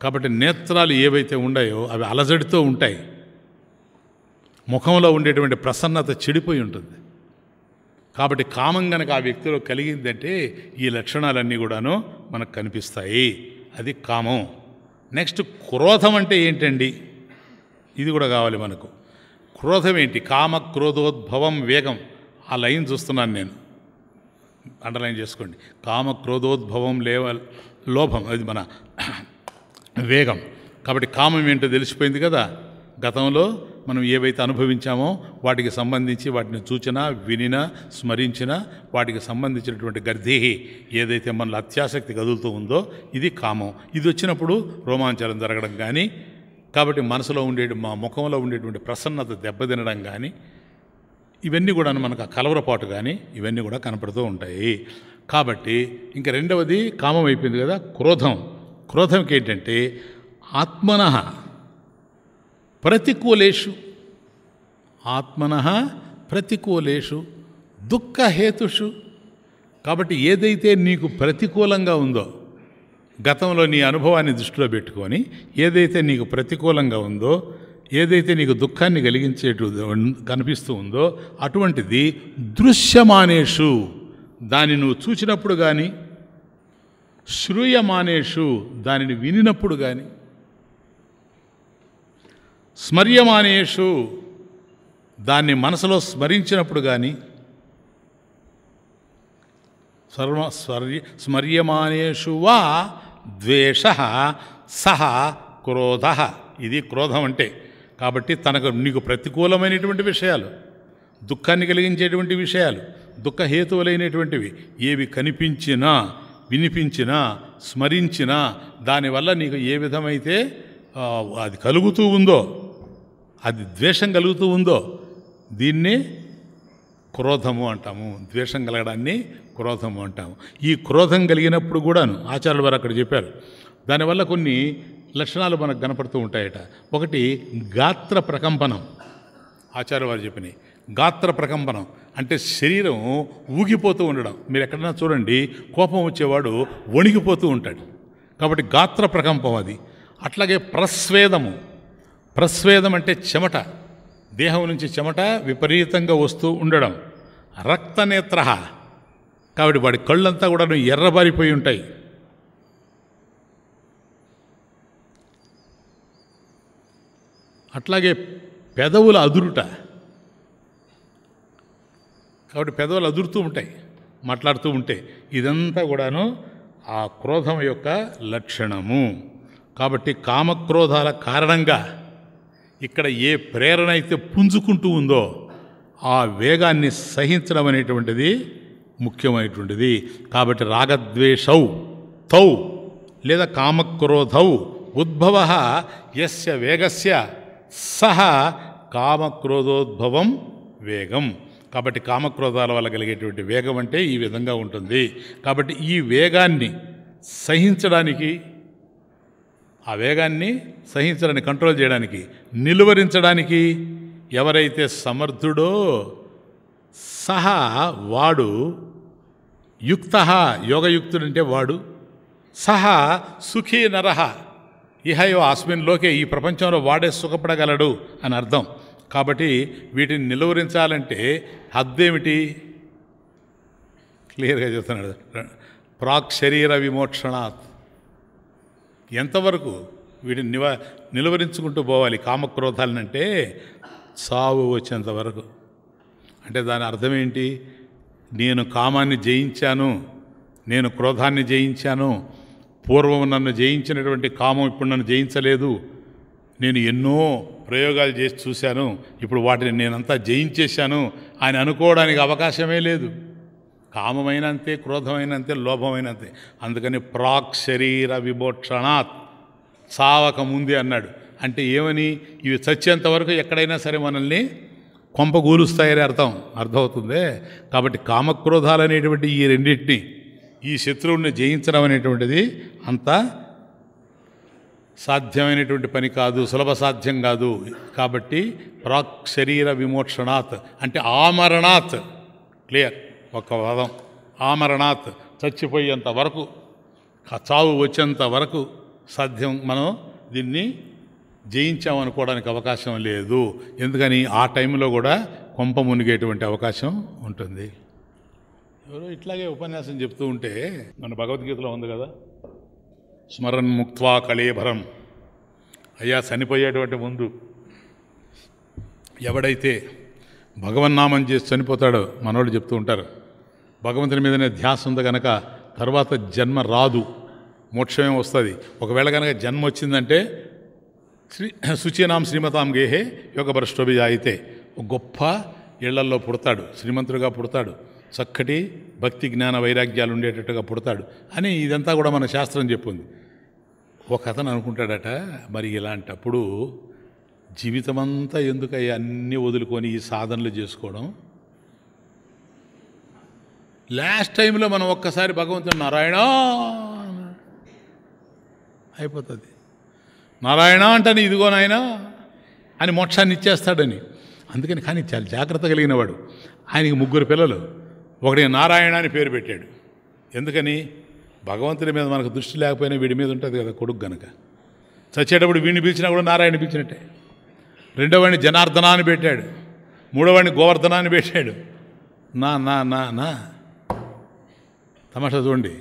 కాబట్టి నేత్రాలు ఏవైతే ఉన్నాయో అవి అలజడితో ఉంటాయి ముఖంలో ఉండేటువంటి ప్రసన్నత చెడిపోయి ఉంటుంది కాబట్టి కామం గనక ఆ వ్యక్తిలో కలిగిందంటే ఈ లక్షణాలన్నీ కూడాను మనకు కనిపిస్తాయి అది కామం నెక్స్ట్ క్రోధం అంటే ఏంటండి ఇది కూడా కావాలి మనకు క్రోధం ఏంటి కామ క్రోధోద్భవం వేగం ఆ లైన్ చూస్తున్నాను నేను అండర్లైన్ చేసుకోండి కామ క్రోధోద్భవం లేవ లోభం అది మన వేగం కాబట్టి కామం ఏంటో తెలిసిపోయింది కదా గతంలో మనం ఏవైతే అనుభవించామో వాటికి సంబంధించి వాటిని చూచిన వినిన స్మరించిన వాటికి సంబంధించినటువంటి గర్దేహి ఏదైతే మనలో అత్యాసక్తి కదులుతూ ఉందో ఇది కామం ఇది వచ్చినప్పుడు రోమాంచనం జరగడం కానీ కాబట్టి మనసులో ఉండే మా ముఖంలో ఉండేటువంటి ప్రసన్నత దెబ్బతినడం కానీ ఇవన్నీ కూడా మనకు కలవరపాటు కానీ ఇవన్నీ కూడా కనపడుతూ ఉంటాయి కాబట్టి ఇంకా రెండవది కామం అయిపోయింది కదా క్రోధం క్రోధంకి ఏంటంటే ఆత్మన ప్రతికూలేషు ఆత్మన ప్రతికూలేషు దుఃఖహేతుషు కాబట్టి ఏదైతే నీకు ప్రతికూలంగా ఉందో గతంలో నీ అనుభవాన్ని దృష్టిలో పెట్టుకొని ఏదైతే నీకు ప్రతికూలంగా ఉందో ఏదైతే నీకు దుఃఖాన్ని కలిగించేటు కనిపిస్తూ ఉందో అటువంటిది దృశ్యమానేషు దాని నువ్వు చూసినప్పుడు కానీ శ్రూయమానేషు దానిని వినినప్పుడు కానీ స్మర్యమానేషు దాన్ని మనసులో స్మరించినప్పుడు కానీ సర్వ స్వర్య స్మర్యమానేషు వా ద్వేష సహ క్రోధ ఇది క్రోధం అంటే కాబట్టి తనకు నీకు ప్రతికూలమైనటువంటి విషయాలు దుఃఖాన్ని కలిగించేటువంటి విషయాలు దుఃఖహేతువులైనటువంటివి ఏవి కనిపించినా వినిపించినా స్మరించినా దానివల్ల నీకు ఏ విధమైతే అది కలుగుతూ ఉందో అది ద్వేషం కలుగుతూ ఉందో దీన్ని క్రోధము అంటాము ద్వేషం కలగడాన్ని క్రోధము అంటాము ఈ క్రోధం కలిగినప్పుడు కూడాను ఆచార్యుల వారు అక్కడ చెప్పారు దానివల్ల కొన్ని లక్షణాలు మనకు కనపడుతూ ఉంటాయట ఒకటి గాత్ర ప్రకంపనం ఆచార్య వారు చెప్పినాయి గాత్ర ప్రకంపనం అంటే శరీరం ఊగిపోతూ ఉండడం మీరు ఎక్కడైనా చూడండి కోపం వచ్చేవాడు వణిగిపోతూ ఉంటాడు కాబట్టి గాత్ర ప్రకంపం అది అట్లాగే ప్రస్వేదము ప్రస్వేదం అంటే చెమట దేహం నుంచి చెమట విపరీతంగా వస్తూ ఉండడం రక్తనేత్ర కాబట్టి వాడి కళ్ళంతా కూడా ఎర్రబారిపోయి ఉంటాయి అట్లాగే పెదవుల అదురుట కాబట్టి పెదవులు అదురుతూ ఉంటాయి మాట్లాడుతూ ఉంటే ఇదంతా కూడాను ఆ క్రోధం యొక్క లక్షణము కాబట్టి కామక్రోధాల కారణంగా ఇక్కడ ఏ ప్రేరణ అయితే పుంజుకుంటూ ఉందో ఆ వేగాన్ని సహించడం అనేటువంటిది ముఖ్యమైనటువంటిది కాబట్టి రాగద్వేషౌ తౌ లేదా కామక్రోధౌ ఉద్భవ యస్య వేగస్య సహ కామక్రోధోద్భవం వేగం కాబట్టి కామక్రోధాల వల్ల కలిగేటువంటి వేగం అంటే ఈ విధంగా ఉంటుంది కాబట్టి ఈ వేగాన్ని సహించడానికి ఆ వేగాన్ని సహించడాన్ని కంట్రోల్ చేయడానికి నిలువరించడానికి ఎవరైతే సమర్థుడో సహా వాడు యుక్త యోగయుక్తుడంటే వాడు సహా సుఖీ నరహ ఇహయో ఆస్మిన్ ఈ ప్రపంచంలో వాడే సుఖపడగలడు అని అర్థం కాబట్టి వీటిని నిలువరించాలంటే హద్దేమిటి క్లియర్గా చెప్తున్నాడు ప్రాక్ శరీర విమోక్షణాత్ ఎంతవరకు వీటిని నివ నిలువరించుకుంటూ పోవాలి కామక్రోధాలనంటే సావు వచ్చేంత వచ్చేంతవరకు అంటే దాని అర్థం ఏంటి నేను కామాన్ని జయించాను నేను క్రోధాన్ని జయించాను పూర్వం నన్ను జయించినటువంటి కామం ఇప్పుడు నన్ను జయించలేదు నేను ఎన్నో ప్రయోగాలు చేసి చూశాను ఇప్పుడు వాటిని నేనంతా జయించేశాను ఆయన అనుకోవడానికి అవకాశమే లేదు కామమైనంతే క్రోధమైనంతే లోభమైనంతే అందుకని ప్రాక్ శరీర విభోక్షణాత్ సావక ముందే అన్నాడు అంటే ఏమని ఇవి చచ్చేంతవరకు ఎక్కడైనా సరే మనల్ని కొంపగూలుస్తాయని అర్థం అర్థమవుతుంది కాబట్టి కామక్రోధాలు అనేటువంటి ఈ రెండింటిని ఈ శత్రువుని జయించడం అనేటువంటిది అంత సాధ్యమైనటువంటి పని కాదు సులభ సాధ్యం కాదు కాబట్టి ప్రాక్ శరీర విమోక్షణాత్ అంటే ఆమరణాత్ క్లియర్ ఒక పదం ఆమరణాత్ చచ్చిపోయేంత వరకు చావు వచ్చేంత వరకు సాధ్యం మనం దీన్ని జయించామనుకోవడానికి అవకాశం లేదు ఎందుకని ఆ టైంలో కూడా కొంప మునిగేటువంటి అవకాశం ఉంటుంది ఎవరో ఇట్లాగే ఉపన్యాసం చెప్తూ ఉంటే మన భగవద్గీతలో ఉంది కదా స్మరణ్ ముక్త్వా కళీభరం అయ్యా చనిపోయేటువంటి ముందు ఎవడైతే భగవన్నామం చేసి చనిపోతాడో మనవాళ్ళు చెప్తూ ఉంటారు భగవంతుని మీదనే ధ్యాస ఉంది కనుక తర్వాత జన్మ రాదు మోక్షమే వస్తుంది ఒకవేళ కనుక జన్మ వచ్చిందంటే శ్రీ శుచీనాం శ్రీమతాం గేహే యోగ భ్రష్టోభి అయితే గొప్ప ఇళ్లల్లో పుడతాడు శ్రీమంతుడిగా పుడతాడు చక్కటి భక్తి జ్ఞాన వైరాగ్యాలు ఉండేటట్టుగా పుడతాడు అని ఇదంతా కూడా మన శాస్త్రం చెప్పింది ఒక అతను అనుకుంటాడట మరి ఇలాంటప్పుడు జీవితమంతా ఎందుకు అన్నీ వదులుకొని ఈ సాధనలు చేసుకోవడం లాస్ట్ టైంలో మనం ఒక్కసారి భగవంతుడు నారాయణ అయిపోతుంది నారాయణ అంటే ఇదిగో నాయన అని మోక్షాన్ని ఇచ్చేస్తాడని అందుకని కానీ చాలా జాగ్రత్త కలిగినవాడు ఆయనకి ముగ్గురు పిల్లలు ఒకటి నారాయణ అని పేరు పెట్టాడు ఎందుకని భగవంతుడి మీద మనకు దృష్టి లేకపోయినా వీడి మీద ఉంటుంది కదా కొడుకు గనక చచ్చేటప్పుడు వీడిని పిలిచినా కూడా నారాయణ పిలిచినట్టే రెండవని జనార్దన అని పెట్టాడు మూడవని గోవర్ధన అని పెట్టాడు నా నా నా నా తమాషా చూడండి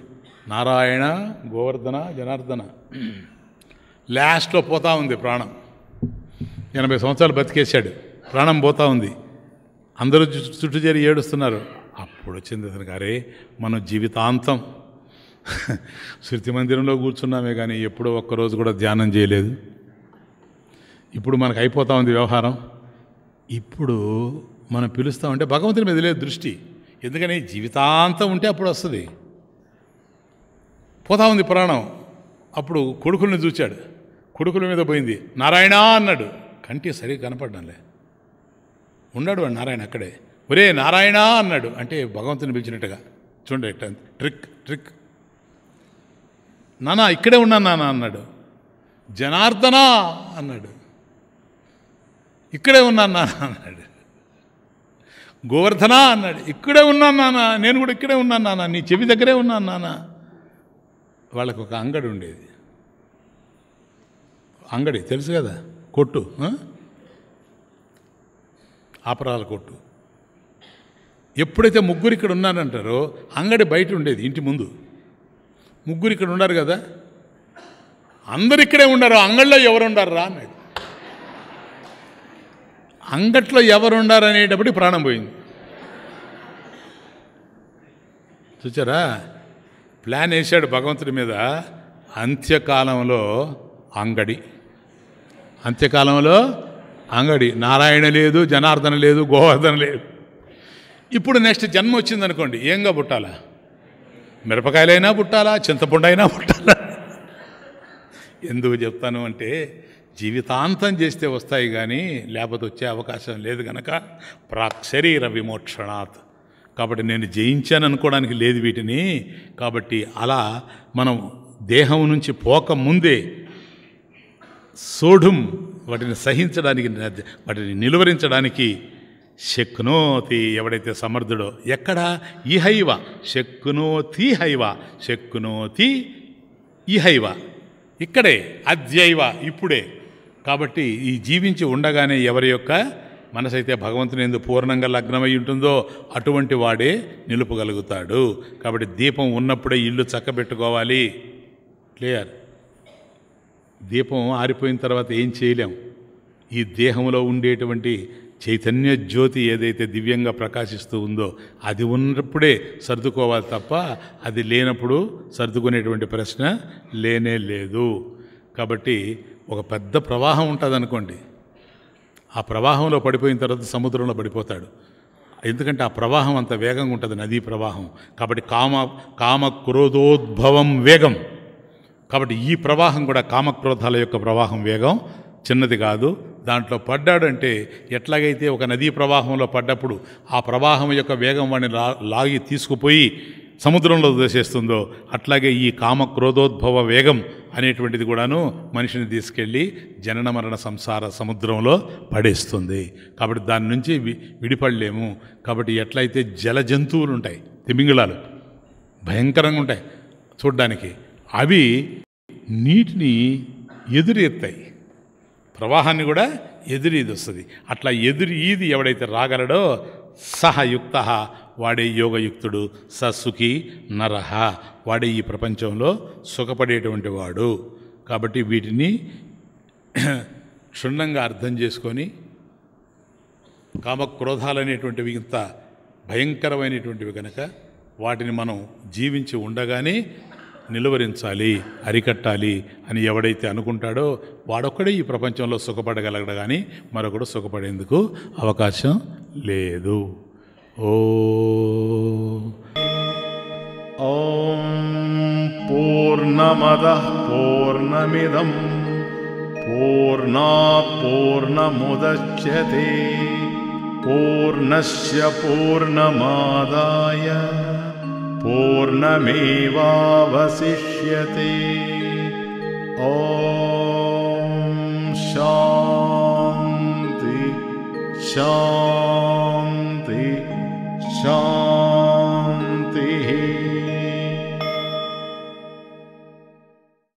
నారాయణ గోవర్ధన జనార్దన లాస్ట్లో పోతా ఉంది ప్రాణం ఎనభై సంవత్సరాలు బతికేశాడు ప్రాణం పోతా ఉంది అందరూ చుట్టూ చేరి ఏడుస్తున్నారు ఇప్పుడు వచ్చింది అతను గారే మనం జీవితాంతం శృతి మందిరంలో కూర్చున్నామే కానీ ఎప్పుడో ఒక్కరోజు కూడా ధ్యానం చేయలేదు ఇప్పుడు మనకు అయిపోతా ఉంది వ్యవహారం ఇప్పుడు మనం పిలుస్తామంటే భగవంతుని మీద లేదు దృష్టి ఎందుకని జీవితాంతం ఉంటే అప్పుడు వస్తుంది పోతా ఉంది ప్రాణం అప్పుడు కొడుకుల్ని చూచాడు కొడుకుల మీద పోయింది నారాయణ అన్నాడు కంటి సరిగ్గా కనపడడంలే ఉన్నాడు వాడు నారాయణ అక్కడే ఒరే నారాయణ అన్నాడు అంటే భగవంతుని పిలిచినట్టుగా చూడండి ట్రిక్ ట్రిక్ నానా ఇక్కడే ఉన్నాను నాన్న అన్నాడు జనార్దన అన్నాడు ఇక్కడే ఉన్నాను నాన్న అన్నాడు గోవర్ధన అన్నాడు ఇక్కడే ఉన్నాను నాన్న నేను కూడా ఇక్కడే ఉన్నాను నాన్న నీ చెవి దగ్గరే ఉన్నాను నాన్న వాళ్ళకు ఒక అంగడి ఉండేది అంగడి తెలుసు కదా కొట్టు ఆపరాల కొట్టు ఎప్పుడైతే ముగ్గురు ఇక్కడ ఉన్నానంటారో అంగడి బయట ఉండేది ఇంటి ముందు ముగ్గురు ఇక్కడ ఉన్నారు కదా అందరు ఇక్కడే ఉన్నారు అంగడిలో ఎవరు రా అన్నాడు అంగట్లో ఎవరు అనేటప్పటికి ప్రాణం పోయింది చూచారా ప్లాన్ వేశాడు భగవంతుడి మీద అంత్యకాలంలో అంగడి అంత్యకాలంలో అంగడి నారాయణ లేదు జనార్దన లేదు గోవర్ధన లేదు ఇప్పుడు నెక్స్ట్ జన్మ వచ్చిందనుకోండి ఏంగా పుట్టాలా మిరపకాయలైనా పుట్టాలా చింతపండు అయినా పుట్టాలా ఎందుకు చెప్తాను అంటే జీవితాంతం చేస్తే వస్తాయి కానీ లేకపోతే వచ్చే అవకాశం లేదు కనుక ప్రాక్ శరీర విమోక్షణాత్ కాబట్టి నేను జయించాను అనుకోవడానికి లేదు వీటిని కాబట్టి అలా మనం దేహం నుంచి పోకముందే సోఢుం వాటిని సహించడానికి వాటిని నిలువరించడానికి శక్నోతి ఎవడైతే సమర్థుడో ఎక్కడ ఇహైవ శక్నోతి హైవ శక్నోతి ఇహైవ ఇక్కడే అద్యైవ ఇప్పుడే కాబట్టి ఈ జీవించి ఉండగానే ఎవరి యొక్క మనసైతే భగవంతుని ఎందు పూర్ణంగా లగ్నమై ఉంటుందో అటువంటి వాడే నిలుపగలుగుతాడు కాబట్టి దీపం ఉన్నప్పుడే ఇల్లు చక్కబెట్టుకోవాలి క్లియర్ దీపం ఆరిపోయిన తర్వాత ఏం చేయలేం ఈ దేహంలో ఉండేటువంటి చైతన్య జ్యోతి ఏదైతే దివ్యంగా ప్రకాశిస్తూ ఉందో అది ఉన్నప్పుడే సర్దుకోవాలి తప్ప అది లేనప్పుడు సర్దుకునేటువంటి ప్రశ్న లేనే లేదు కాబట్టి ఒక పెద్ద ప్రవాహం ఉంటుంది అనుకోండి ఆ ప్రవాహంలో పడిపోయిన తర్వాత సముద్రంలో పడిపోతాడు ఎందుకంటే ఆ ప్రవాహం అంత వేగంగా ఉంటుంది నదీ ప్రవాహం కాబట్టి కామ కామ క్రోధోద్భవం వేగం కాబట్టి ఈ ప్రవాహం కూడా కామక్రోధాల యొక్క ప్రవాహం వేగం చిన్నది కాదు దాంట్లో పడ్డాడంటే ఎట్లాగైతే ఒక నదీ ప్రవాహంలో పడ్డప్పుడు ఆ ప్రవాహం యొక్క వేగం వాడిని లా లాగి తీసుకుపోయి సముద్రంలో దశేస్తుందో అట్లాగే ఈ కామక్రోధోద్భవ వేగం అనేటువంటిది కూడాను మనిషిని తీసుకెళ్ళి జనన మరణ సంసార సముద్రంలో పడేస్తుంది కాబట్టి దాని నుంచి విడిపడలేము కాబట్టి ఎట్లయితే జల జంతువులు ఉంటాయి తిమింగిళాలు భయంకరంగా ఉంటాయి చూడ్డానికి అవి నీటిని ఎదురెత్తాయి ప్రవాహాన్ని కూడా ఎదురీది వస్తుంది అట్లా ఎదురు ఈది ఎవడైతే రాగలడో సహయుక్త వాడే యోగయుక్తుడు సుఖి నరహ వాడే ఈ ప్రపంచంలో సుఖపడేటువంటి వాడు కాబట్టి వీటిని క్షుణ్ణంగా అర్థం చేసుకొని కామక్రోధాలనేటువంటివి ఇంత భయంకరమైనటువంటివి కనుక వాటిని మనం జీవించి ఉండగానే నిలువరించాలి అరికట్టాలి అని ఎవడైతే అనుకుంటాడో వాడొక్కడే ఈ ప్రపంచంలో సుఖపడగలగడు కానీ మరొకడు సుఖపడేందుకు అవకాశం లేదు ఓ ఓం పూర్ణమద పూర్ణమిదం పూర్ణా పూర్ణముద్యతే పూర్ణశ్య పూర్ణమాదాయ पूर्णमेवावशिष्यते ॐ शान्ति शान्ति शान्ति